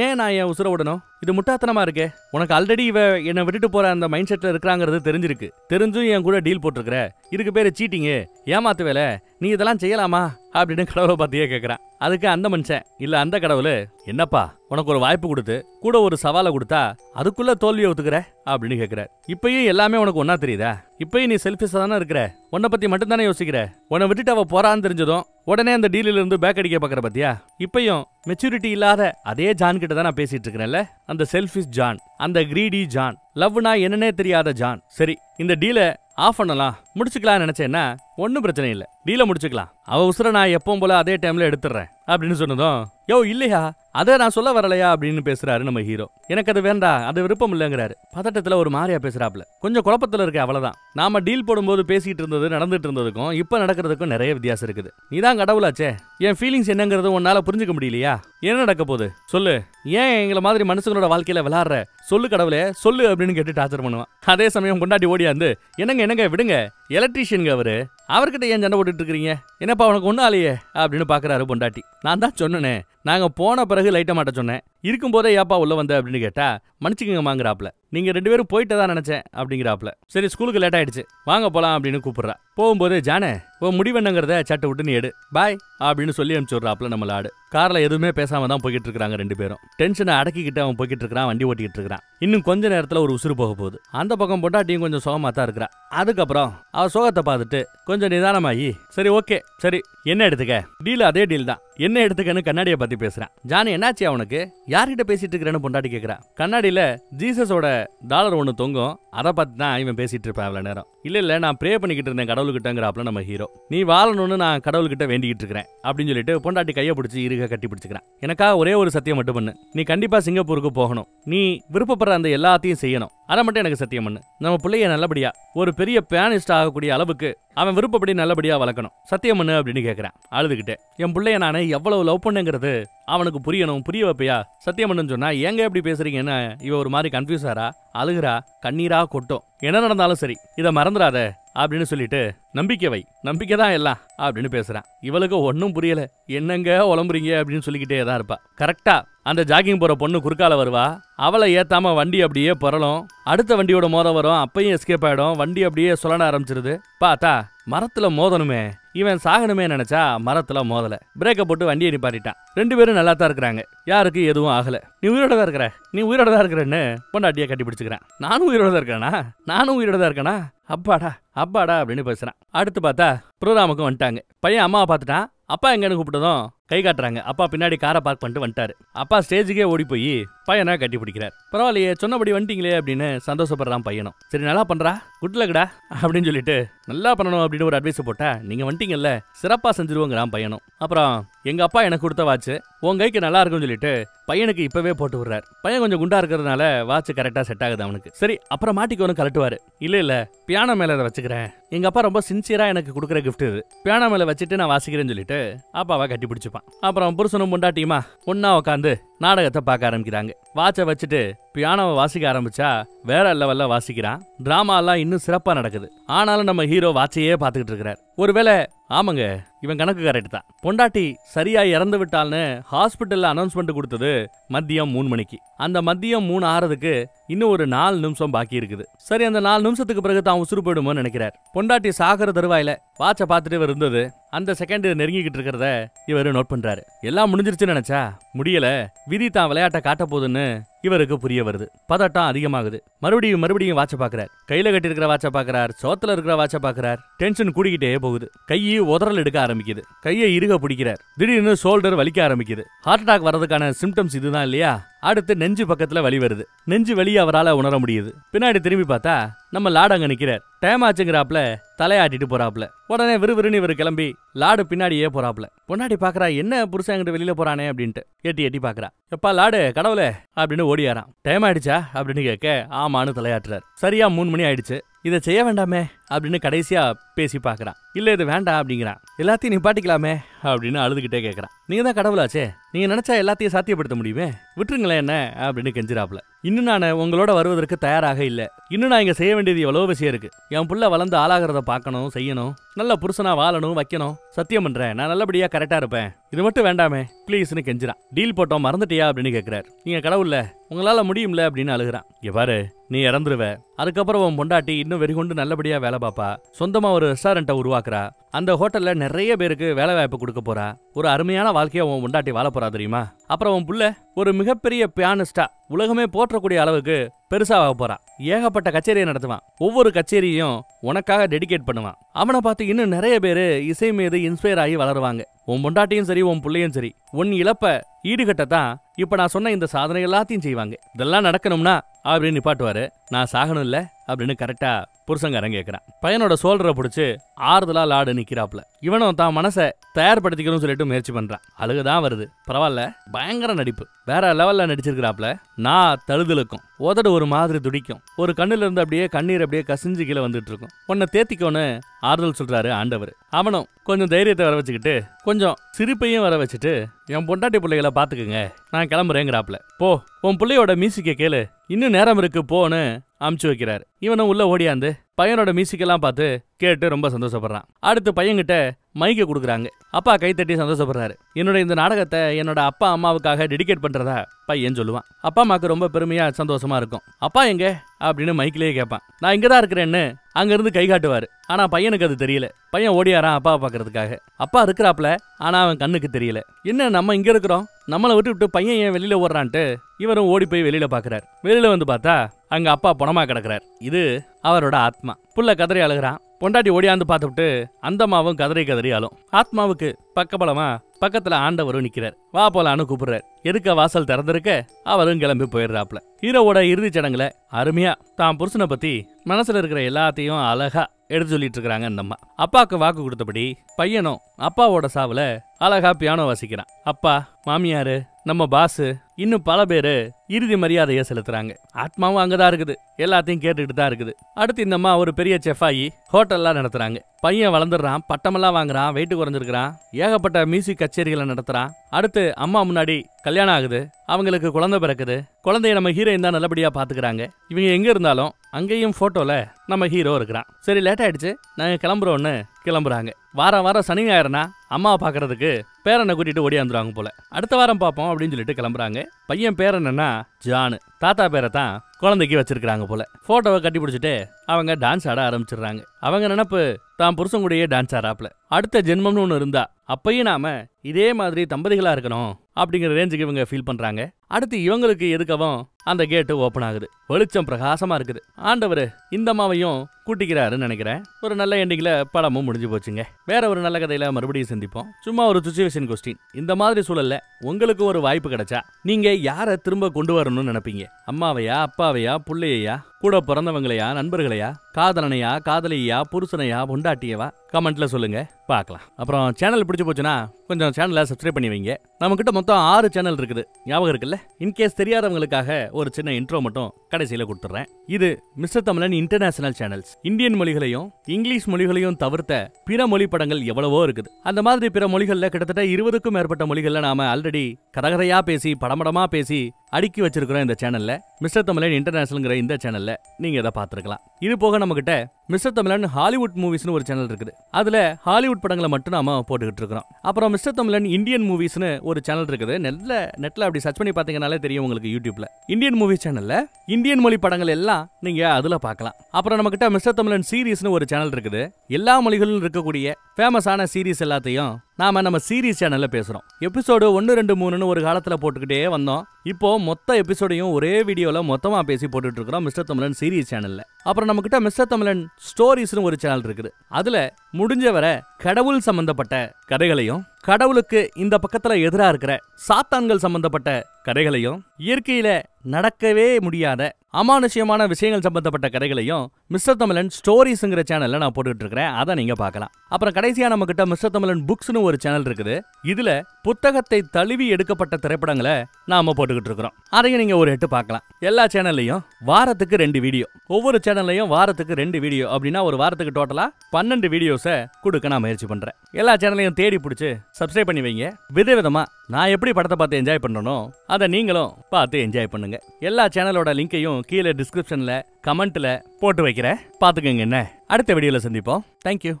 ஏன் நான் என் உசுர விடணும் இது முட்டாத்தனமா இருக்கே உனக்கு ஆல்ரெடி இவ என்னை விட்டுட்டு போற அந்த மைண்ட் செட்ல இருக்கிறாங்கிறது தெரிஞ்சிருக்கு தெரிஞ்சும் என் கூட டீல் போட்டிருக்கிற இதுக்கு பேரு சீட்டிங்கு ஏமாத்து வேலை நீ இதெல்லாம் செய்யலாமா அப்படின்னு கடவுளை பார்த்தியே கேட்கறான் அதுக்கு அந்த மனுஷன் இல்ல அந்த கடவுள் என்னப்பா உனக்கு ஒரு வாய்ப்பு கொடுத்து கூட ஒரு சவாலை கொடுத்தா அதுக்குள்ள தோல்வியை ஒத்துக்கிற அப்படின்னு கேட்கிற இப்பயும் எல்லாமே உனக்கு ஒன்னா தெரியுதா இப்பயும் நீ செல்ஃபிஷாக தானே இருக்கிற உன்னை மட்டும் தானே யோசிக்கிற உன்னை விட்டுட்டு அவ போறான்னு ஜான் தெரிஞ்சதும் உடனே அந்த டீலில் இருந்து பேக் அடிக்க பார்க்குற பாத்தியா இப்பயும் மெச்சூரிட்டி இல்லாத அதே ஜான் கிட்ட தான் நான் பேசிட்டு இருக்கிறேன்ல அந்த செல்ஃபிஷ் ஜான் அந்த கிரீடி ஜான் லவ்னா என்னன்னே தெரியாத ஜான் சரி இந்த டீலை ஆஃப் பண்ணலாம் முடிச்சுக்கலாம் நினைச்சேன்னா ஒன்றும் பிரச்சனை இல்லை டீலை முடிச்சுக்கலாம் அவ உசுர நான் எப்பவும் போல அதே டைம்ல எடுத்துடுறேன் அப்படின்னு சொன்னதும் யோ இல்லையா அதை நான் சொல்ல வரலையா அப்படின்னு பேசுறாரு நம்ம ஹீரோ எனக்கு அது வேண்டா அது விருப்பம் இல்லைங்கிறாரு பதட்டத்தில் ஒரு மாதிரியா பேசுறாப்ல கொஞ்சம் குழப்பத்தில் இருக்கு அவ்வளோதான் நாம டீல் போடும்போது பேசிட்டு இருந்தது நடந்துட்டு இருந்ததுக்கும் இப்போ நடக்கிறதுக்கும் நிறைய வித்தியாசம் இருக்குது நீ தான் கடவுளாச்சே என் ஃபீலிங்ஸ் என்னங்கிறது உன்னால புரிஞ்சுக்க முடியலையா என்ன நடக்க போகுது சொல்லு ஏன் எங்களை மாதிரி மனுஷங்களோட வாழ்க்கையில விளாடுற சொல்லு கடவுளே சொல்லு அப்படின்னு கேட்டு டார்ச்சர் பண்ணுவான் அதே சமயம் கொண்டாடி ஓடியாந்து என்னங்க என்னங்க விடுங்க எலக்ட்ரீஷியன்க அவரு அவர்கிட்ட ஏன் சண்டை போட்டுட்டு இருக்கிறீங்க என்னப்பா உனக்கு ஒன்றும் ஆலையே அப்படின்னு பார்க்குறாரு பொண்டாட்டி நான் தான் சொன்னேனே நாங்கள் போன பிறகு லைட்டை மாட்ட சொன்னேன் இருக்கும்போதே ஏப்பா உள்ளே வந்த அப்படின்னு கேட்டால் மன்னிச்சிக்கங்க வாங்குறாப்புல நீங்கள் ரெண்டு பேரும் போயிட்டு தான் நினச்சேன் அப்படிங்கிறாப்ல சரி ஸ்கூலுக்கு லேட் ஆயிடுச்சு வாங்க போகலாம் அப்படின்னு கூப்பிட்றா போகும்போது ஜானே ஓ முடிவெண்ணங்கிறத சட்டை விட்டு நீ எடு பாய் அப்படின்னு சொல்லி அனுப்பிச்சுடுறாப்ல நம்ம ஆடு காரில் எதுவுமே பேசாமல் தான் போய்கிட்டு இருக்கிறாங்க ரெண்டு பேரும் டென்ஷனை அடக்கிக்கிட்டு அவன் போய்கிட்டு இருக்கிறான் வண்டி ஓட்டிக்கிட்டு இருக்கிறான் இன்னும் கொஞ்ச நேரத்தில் ஒரு உசுறு போக போகுது அந்த பக்கம் போட்டா டீம் கொஞ்சம் சோகமாக தான் இருக்கிறான் அதுக்கப்புறம் அவள் சோகத்தை பார்த்துட்டு கொஞ்சம் நிதானமாகி சரி ஓகே சரி என்ன எடுத்துக்க டீல் அதே டீல் தான் என்ன எடுத்துக்கன்னு கண்ணாடியை பற்றி பேசுகிறான் ஜானி என்னாச்சு அவனுக்கு யார்கிட்ட பேசிட்டு இருக்கிறேன்னு பொண்டாட்டி கேட்குறான் கண்ணாடியில் ஜீசஸோட டாலர் ஒன்று தொங்கும் அதை பார்த்து தான் இவன் பேசிட்டு இருப்பேன் அவ்வளோ நேரம் இல்லை இல்லை நான் ப்ரே பண்ணிக்கிட்டு இருந்தேன் கடவுள்கிட்டங்கிறாப்ல நம்ம ஹீரோ நீ வாழணும்னு நான் கடவுள்கிட்ட வேண்டிக்கிட்டு இருக்கிறேன் அப்படின்னு சொல்லிட்டு பொண்டாட்டி கையை பிடிச்சி இருக கட்டி பிடிச்சிக்கிறேன் எனக்காக ஒரே ஒரு சத்தியம் மட்டும் பண்ணு நீ கண்டிப்பாக சிங்கப்பூருக்கு போகணும் நீ விருப்பப்படுற அந்த எல்லாத்தையும் செய்யணும் அதை மட்டும் எனக்கு சத்தியம் பண்ணு நம்ம பிள்ளைய நல்லபடியா ஒரு பெரிய பியானிஸ்ட் ஆகக்கூடிய அளவுக்கு அவன் விருப்பப்படி நல்லபடியா வளர்க்கணும் சத்தியம் பண்ணு அப்படின்னு கேட்குறேன் அழுதுகிட்டே என் பிள்ளைய நானே எவ்வளவு லவ் பண்ணுங்கிறது அவனுக்கு புரியணும் புரிய வைப்பையா சத்தியம் சொன்னா ஏங்க எப்படி பேசுறீங்கன்னு இவ ஒரு மாதிரி கன்ஃபியூஸ் ஆறா அழுகிறா கண்ணீரா கொட்டும் என்ன நடந்தாலும் சரி இதை மறந்துடாத அப்படின்னு சொல்லிட்டு நம்பிக்கை வை நம்பிக்கை தான் எல்லாம் அப்படின்னு பேசுறான் இவளுக்கு ஒன்றும் புரியல என்னங்க உழம்புறீங்க அப்படின்னு சொல்லிக்கிட்டே தான் இருப்பா கரெக்டா அந்த ஜாகிங் போற பொண்ணு குறுக்கால வருவா அவளை ஏத்தாம வண்டி அப்படியே புரளும் அடுத்த வண்டியோட மோத வரும் அப்பையும் எஸ்கேப் ஆயிடும் வண்டி அப்படியே சொல்லண ஆரம்பிச்சிருது பார்த்தா மரத்துல மோதணுமே இவன் சாகணுமே நினைச்சா மரத்துல மோதல பிரேக்க போட்டு வண்டியை நிப்பாட்டிட்டான் ரெண்டு பேரும் நல்லா தான் இருக்கிறாங்க யாருக்கு எதுவும் ஆகல நீ உயிரோட தான் இருக்கிற நீ உயிரோட தான் இருக்கிறன்னு பொண்டாட்டியை கட்டி பிடிச்சிக்கிறேன் நானும் உயிரோட தான் இருக்கேனா நானும் உயிரோட தான் இருக்கேனா அப்பாடா அப்பாடா அப்படின்னு பேசுகிறான் அடுத்து பார்த்தா புரோராமுக்கும் வந்துட்டாங்க பையன் அம்மாவை பார்த்துட்டான் அப்பா எங்கன்னு கூப்பிட்டதும் கை காட்டுறாங்க அப்பா பின்னாடி காரை பார்க் பண்ணிட்டு வந்துட்டாரு அப்பா ஸ்டேஜுக்கே ஓடி போய் பையனை கட்டி பிடிக்கிறார் பரவாயில்லையே சொன்னபடி வந்துட்டீங்களே அப்படின்னு சந்தோஷப்படுறான் பையனும் சரி நல்லா பண்றா குட்ல கடா அப்படின்னு சொல்லிட்டு நல்லா பண்ணணும் அப்படின்னு ஒரு அட்வைஸ் போட்டா நீங்க வந்துட்டீங்கல்ல சிறப்பா செஞ்சிருவோங்கிறான் பையனும் அப்புறம் எங்க அப்பா எனக்கு கொடுத்த வாட்ச் உன் கைக்கு நல்லா இருக்கும்னு சொல்லிட்டு பையனுக்கு இப்பவே போட்டு விடுறாரு பையன் கொஞ்சம் குண்டா இருக்கிறதுனால வாட்ச் கரெக்டா செட் ஆகுது அவனுக்கு சரி அப்புறம் மாட்டிக்கு ஒன்று கலட்டுவாரு இல்ல இல்ல பியானோ மேல அதை வச்சுக்கிறேன் எங்க அப்பா ரொம்ப சின்சியரா எனக்கு கொடுக்குற கிஃப்ட் இது பியானோ மேல வச்சுட்டு நான் வாசிக்கிறேன்னு சொல்லிட்டு அப்பாவை கட்டி இருப்பான் அப்புறம் புருஷனும் முண்டாட்டியுமா ஒன்னா உட்காந்து நாடகத்தை பார்க்க ஆரம்பிக்கிறாங்க வாட்சை வச்சுட்டு பியானோவை வாசிக்க ஆரம்பிச்சா வேற லெவல்ல வாசிக்கிறான் டிராமா எல்லாம் இன்னும் சிறப்பா நடக்குது ஆனாலும் நம்ம ஹீரோ வாட்சையே பார்த்துக்கிட்டு இருக்கிறார் ஒருவேளை ஆமாங்க இவன் கணக்கு கரெக்ட் தான் பொண்டாட்டி சரியா இறந்து விட்டால்னு ஹாஸ்பிட்டல்ல அனௌன்ஸ்மெண்ட் கொடுத்தது மதியம் மூணு மணிக்கு அந்த மதியம் மூணு ஆறதுக்கு இன்னும் ஒரு நாலு நிமிஷம் பாக்கி இருக்குது சரி அந்த நாலு நிமிஷத்துக்கு பிறகு தான் உசுறு போயிடுமோன்னு நினைக்கிறார் பொண்டாட்டி சாகர தருவாயில வாட்சை பார்த்துட்டு இருந்தது அந்த செகண்ட் நெருங்கிக்கிட்டு இருக்கிறத இவர் நோட் பண்றாரு எல்லாம் முடிஞ்சிருச்சுன்னு நினைச்சா முடியல விதி தான் விளையாட்டை காட்ட போதுன்னு இவருக்கு புரிய வருது பதட்டம் அதிகமாகுது மறுபடியும் மறுபடியும் வாட்ச பாக்குறாரு கையில கட்டிருக்கிற வாட்ச பாக்குறாரு சோத்துல இருக்கிற வாட்ச பாக்குறாரு டென்ஷன் கூடிக்கிட்டே போகுது கையை உதறல் எடுக்க ஆரம்பிக்குது கையை இருக பிடிக்கிறார் திடீர்னு ஷோல்டர் வலிக்க ஆரம்பிக்குது ஹார்ட் அட்டாக் வர்றதுக்கான சிம்டம்ஸ் இதுதான் இல்லையா அடுத்து நெஞ்சு பக்கத்துல வலி வருது நெஞ்சு வலி அவரால் உணர முடியுது பின்னாடி திரும்பி பார்த்தா நம்ம லாடு அங்க நிக்கிறார் டைம் ஆச்சுங்கிறாப்ல தலையாட்டிட்டு போறாப்ல உடனே விறுவிறுன்னு இவர் கிளம்பி லாடு பின்னாடியே போறாப்ல பொன்னாடி பாக்குறா என்ன புருஷன் எங்கிட்ட வெளியில போறானே அப்படின்ட்டு எட்டி எட்டி பாக்குறா எப்பா லாடு கடவுளே அப்படின்னு ஓடியாரான் டைம் ஆயிடுச்சா அப்படின்னு கேட்க ஆமான்னு தலையாட்டுறாரு சரியா மூணு மணி ஆயிடுச்சு இதை செய்ய வேண்டாமே அப்படின்னு கடைசியா பேசி பார்க்குறான் இல்லை இது வேண்டாம் அப்படிங்கிறான் எல்லாத்தையும் நிப்பாட்டிக்கலாமே அப்படின்னு அழுதுகிட்டே கேட்கறான் நீங்க தான் கடவுளாச்சே நீங்கள் நினச்சா எல்லாத்தையும் சாத்தியப்படுத்த முடியுமே விட்டுருங்களே என்ன அப்படின்னு கெஞ்சிராப்ல இன்னும் நான் உங்களோட வருவதற்கு தயாராக இல்லை இன்னும் நான் இங்கே செய்ய வேண்டியது எவ்வளவு விஷயம் இருக்குது என் புள்ள வளர்ந்து ஆளாகிறத பார்க்கணும் செய்யணும் நல்ல புருஷனாக வாழணும் வைக்கணும் சத்தியம் பண்ணுறேன் நான் நல்லபடியாக கரெக்டாக இருப்பேன் இது மட்டும் வேண்டாமே ப்ளீஸ்னு கெஞ்சிரான் டீல் போட்டோம் மறந்துட்டியா அப்படின்னு கேட்குறாரு நீங்கள் கடவுளில் உங்களால் முடியும்ல அப்படின்னு அழுகிறான் எவ்வாறு நீ இறந்துருவ அதுக்கப்புறம் உன் பொண்டாட்டி இன்னும் வெறிகொண்டு நல்லபடியாக வேலை பார்ப்பா சொந்தமாக ஒரு ரெஸ்டாரண்ட்டை உருவாக்குறா அந்த ஹோட்டலில் நிறைய பேருக்கு வேலை வாய்ப்பு கொடுக்க போறா ஒரு அருமையான வாழ்க்கையை உன் பொண்டாட்டி வாழ போறா தெரியுமா அப்புறம் உன் புள்ள ஒரு மிகப்பெரிய பியானிஸ்டா உலகமே போற்றக்கூடிய அளவுக்கு பெருசாக போறான் ஏகப்பட்ட கச்சேரியை நடத்துவான் ஒவ்வொரு கச்சேரியும் உனக்காக டெடிகேட் பண்ணுவான் அவனை பார்த்து இன்னும் நிறைய பேர் இசை மீது இன்ஸ்பயர் ஆகி வளருவாங்க உன் பொண்டாட்டியும் சரி உன் பிள்ளையும் சரி உன் இழப்ப ஈடுகட்ட தான் இப்ப நான் சொன்ன இந்த சாதனை எல்லாத்தையும் செய்வாங்க இதெல்லாம் நடக்கணும்னா அப்படின்னு நிப்பாட்டுவாரு நான் சாகணும் இல்ல அப்படின்னு கரெக்டா புருஷங்காரன் கேட்கிறான் பையனோட சோல்டரை பிடிச்சி ஆறுதலா லாடு நிக்கிறாப்ல இவனும் தான் மனசை தயார்படுத்திக்கணும்னு சொல்லிட்டு முயற்சி பண்றான் அழுகுதான் வருது பரவாயில்ல பயங்கர நடிப்பு வேற லெவல்ல நடிச்சிருக்கிறாப்ல நான் தழுதலுக்கும் உதடு ஒரு மாதிரி துடிக்கும் ஒரு கண்ணுல இருந்து அப்படியே கண்ணீர் அப்படியே கசிஞ்சு கீழே வந்துட்டு இருக்கும் உன்னை தேத்திக்கோன்னு ஆறுதல் சொல்றாரு ஆண்டவர் அவனும் கொஞ்சம் தைரியத்தை வர வச்சுக்கிட்டு கொஞ்சம் சிரிப்பையும் வர வச்சுட்டு என் பொண்டாட்டி பிள்ளைகளை வேலை பார்த்துக்குங்க நான் கிளம்புறேங்கிறாப்புல போ உன் பிள்ளையோட மியூசிக்கை கேளு இன்னும் நேரம் இருக்கு போன்னு அமுச்சு வைக்கிறாரு இவனும் உள்ள ஓடியாந்து பையனோட மியூசிக்கெல்லாம் பார்த்து கேட்டு ரொம்ப சந்தோஷப்படுறான் அடுத்து பையன்கிட்ட மைக்கை கொடுக்குறாங்க அப்பா கை தட்டி சந்தோஷப்படுறாரு என்னோட இந்த நாடகத்தை என்னோட அப்பா அம்மாவுக்காக டெடிகேட் பண்றதா பையன் சொல்லுவான் அப்பா அம்மாவுக்கு ரொம்ப பெருமையா சந்தோஷமா இருக்கும் அப்பா எங்க அப்படின்னு மைக்கிலேயே கேட்பான் நான் இங்க தான் இருக்கிறேன்னு அங்கிருந்து கை காட்டுவாரு ஆனா பையனுக்கு அது தெரியல பையன் ஓடியாரான் அப்பாவை பாக்குறதுக்காக அப்பா இருக்கிறாப்ல ஆனா அவன் கண்ணுக்கு தெரியல என்ன நம்ம இங்க இருக்கிறோம் நம்மளை விட்டு விட்டு பையன் ஏன் வெளியில ஓடுறான்ட்டு இவரும் ஓடி போய் வெளியில பாக்குறாரு வெளியில வந்து பார்த்தா அங்க அப்பா புணமா கிடக்கிறார் இது அவரோட ஆத்மா புள்ள கதறி அழுகிறான் பொண்டாட்டி ஓடியாந்து பார்த்துவிட்டு அந்தம்மாவும் கதறி கதறி அழும் ஆத்மாவுக்கு பக்கபலமா பக்கத்துல ஆண்டவரும் நிக்கிறார் வா போலான்னு கூப்பிடுறாரு எதுக்க வாசல் திறந்திருக்க அவரும் கிளம்பி போயிடுறாப்ல ஹீரோவோட இறுதி சடங்குல அருமையா தான் புருஷனை பத்தி மனசுல இருக்கிற எல்லாத்தையும் அழகா எடுத்து சொல்லிட்டு இருக்கிறாங்க அந்த அம்மா அப்பாவுக்கு வாக்கு கொடுத்தபடி பையனும் அப்பாவோட சாவுல அழகா பியானோ வாசிக்கிறான் அப்பா மாமியாரு நம்ம பாஸு இன்னும் பல பேர் இறுதி மரியாதையை செலுத்துறாங்க ஆத்மாவும் அங்கே தான் இருக்குது எல்லாத்தையும் கேட்டுக்கிட்டு தான் இருக்குது அடுத்து இந்த அம்மா ஒரு பெரிய செஃபாயி ஹோட்டல்லாம் நடத்துகிறாங்க பையன் வளர்ந்துடுறான் பட்டமெல்லாம் வாங்குறான் வெயிட் குறைஞ்சிருக்கிறான் ஏகப்பட்ட மியூசிக் கச்சேரிகளை நடத்துகிறான் அடுத்து அம்மா முன்னாடி கல்யாணம் ஆகுது அவங்களுக்கு குழந்தை பிறக்குது குழந்தைய நம்ம ஹீரோயின் தான் நல்லபடியாக பாத்துக்கிறாங்க இவங்க எங்கே இருந்தாலும் அங்கேயும் ஃபோட்டோவில் நம்ம ஹீரோ இருக்கிறான் சரி லேட் ஆயிடுச்சு நாங்க கிளம்புறோம்னு கிளம்புறாங்க வாரம் வாரம் சனி ஞாயிறுனா அம்மாவை பார்க்கறதுக்கு பேரனை கூட்டிட்டு ஓடியாந்துருவாங்க போல அடுத்த வாரம் பார்ப்போம் அப்படின்னு சொல்லிட்டு கிளம்புறாங்க பையன் பேரனா ஜானு தாத்தா பேரை தான் குழந்தைக்கு வச்சிருக்கிறாங்க போல போட்டோவை கட்டி பிடிச்சிட்டு அவங்க டான்ஸ் ஆட ஆரம்பிச்சிடுறாங்க அவங்க நினப்பு தான் புருஷன் கூடயே டான்ஸ் ஆடாப்ல அடுத்த ஜென்மம்னு ஒன்று இருந்தா அப்பயும் நாம இதே மாதிரி தம்பதிகளா இருக்கணும் அப்படிங்கிற ரேஞ்சுக்கு இவங்க ஃபீல் பண்றாங்க அடுத்து இவங்களுக்கு எதுக்கவும் அந்த கேட்டு ஓப்பன் ஆகுது வெளிச்சம் பிரகாசமா இருக்குது ஆண்டவர் இந்த மாவையும் கூட்டிக்கிறாருன்னு நினைக்கிறேன் ஒரு நல்ல எண்டிங்கில் படமும் முடிஞ்சு போச்சுங்க வேற ஒரு நல்ல கதையில மறுபடியும் சந்திப்போம் சும்மா ஒரு சுச்சுவேஷன் கொஸ்டின் இந்த மாதிரி சூழல்ல உங்களுக்கு ஒரு வாய்ப்பு கிடைச்சா நீங்க யாரை திரும்ப கொண்டு வரணும்னு நினைப்பீங்க அம்மாவையா அப்பாவையா புள்ளையா கூட பிறந்தவங்களையா நண்பர்களையா காதலனையா காதலியா புருஷனையா பொண்டாட்டியவா கமெண்ட்ல சொல்லுங்க பார்க்கலாம் அப்புறம் சேனல் பிடிச்சி போச்சுன்னா கொஞ்சம் சேனலை சப்ஸ்கிரைப் பண்ணி வைங்க நம்மக்கிட்ட மொத்தம் ஆறு சேனல் இருக்குது ஞாபகம் இருக்குல்ல இன்கேஸ் தெரியாதவங்களுக்காக ஒரு சின்ன இன்ட்ரோ மட்டும் கடைசியில் கொடுத்துட்றேன் இது Mister Tamilan international channels Indian மொழிகளையும் இங்கிலீஷ் மொழிகளையும் தவிர்த்த பிற மொழி படங்கள் எவ்வளவோ இருக்குது அந்த மாதிரி பிற மொழிகளில் கிட்டத்தட்ட இருபதுக்கும் மேற்பட்ட மொழிகளில் நாம ஆல்ரெடி கதகதையா பேசி படமடமா பேசி அடுக்கி வச்சிருக்கிறோம் இந்த சேனல்ல மிஸ்டர் தமிழன் இன்டர்நேஷனல்ங்கிற இந்த சேனல்ல நீங்க இதை பார்த்துருக்கலாம் இது போக நம்ம கிட்ட மிஸ்டர் தமிழன் ஹாலிவுட் மூவிஸ்னு ஒரு சேனல் இருக்குது அதுல ஹாலிவுட் படங்களை மட்டும் நாம போட்டுக்கிட்டு இருக்கிறோம் அப்புறம் மிஸ்டர் தமிழன் இந்தியன் மூவிஸ்னு ஒரு சேனல் இருக்குது நெட்ல நெட்ல அப்படி சர்ச் பண்ணி பாத்தீங்கன்னாலே தெரியும் உங்களுக்கு யூடியூப்ல இந்தியன் இந்தியன் மூவி சேனல்ல இந்தியன் மொழி படங்கள் எல்லாம் நீங்க அதுல பார்க்கலாம் அப்புறம் நம்ம கிட்ட மிஸ்டர் தமிழன் சீரீஸ்னு ஒரு சேனல் இருக்குது எல்லா மொழிகளிலும் இருக்கக்கூடிய ஃபேமஸான சீரீஸ் எல்லாத்தையும் நாம நம்ம சீரீஸ் சேனல்ல பேசுறோம் எபிசோடு ஒன்னு ரெண்டு மூணுன்னு ஒரு காலத்துல போட்டுக்கிட்டே வந்தோம் இப்போ மொத்த எபிசோடையும் ஒரே வீடியோல மொத்தமா பேசி போட்டுட்டு இருக்கிறோம் மிஸ்டர் தமிழன் சீரீஸ் சேனல்ல அப்புறம் கிட்ட மிஸ்டர் தமிழன் ஸ்டோரிஸ்னு ஒரு சேனல் இருக்குது அதுல முடிஞ்ச வர கடவுள் சம்பந்தப்பட்ட கதைகளையும் கடவுளுக்கு இந்த பக்கத்துல எதிராக இருக்கிற சாத்தான்கள் சம்பந்தப்பட்ட கதைகளையும் இயற்கையில நடக்கவே முடியாத அமானுஷ்யமான விஷயங்கள் சம்பந்தப்பட்ட கதைகளையும் மிஸ்டர் தமிழன் ஸ்டோரிஸுங்கிற சேனலில் நான் போட்டுக்கிட்டு இருக்கிறேன் அதை நீங்கள் பார்க்கலாம் அப்புறம் கடைசியாக கிட்ட மிஸ்டர் தமிழன் புக்ஸ்னு ஒரு சேனல் இருக்குது இதில் புத்தகத்தை தழுவி எடுக்கப்பட்ட திரைப்படங்களை நாம் போட்டுக்கிட்டு இருக்கிறோம் அதையும் நீங்கள் ஒரு எட்டு பார்க்கலாம் எல்லா சேனல்லையும் வாரத்துக்கு ரெண்டு வீடியோ ஒவ்வொரு சேனல்லையும் வாரத்துக்கு ரெண்டு வீடியோ அப்படின்னா ஒரு வாரத்துக்கு டோட்டலாக பன்னெண்டு வீடியோஸை கொடுக்க நான் முயற்சி பண்ணுறேன் எல்லா சேனலையும் தேடி பிடிச்சி சப்ஸ்கிரைப் பண்ணி வைங்க விதவிதமாக நான் எப்படி படத்தை பார்த்து என்ஜாய் பண்ணனோ அதை நீங்களும் பார்த்து என்ஜாய் பண்ணுங்க எல்லா சேனலோட லிங்கையும் கீழே டிஸ்கிரிப்ஷனில் கமெண்ட்டில் போட்டு வைக்கிறேன் பார்த்துக்கோங்க என்ன அடுத்த வீடியோல சந்திப்போம் தேங்க்யூ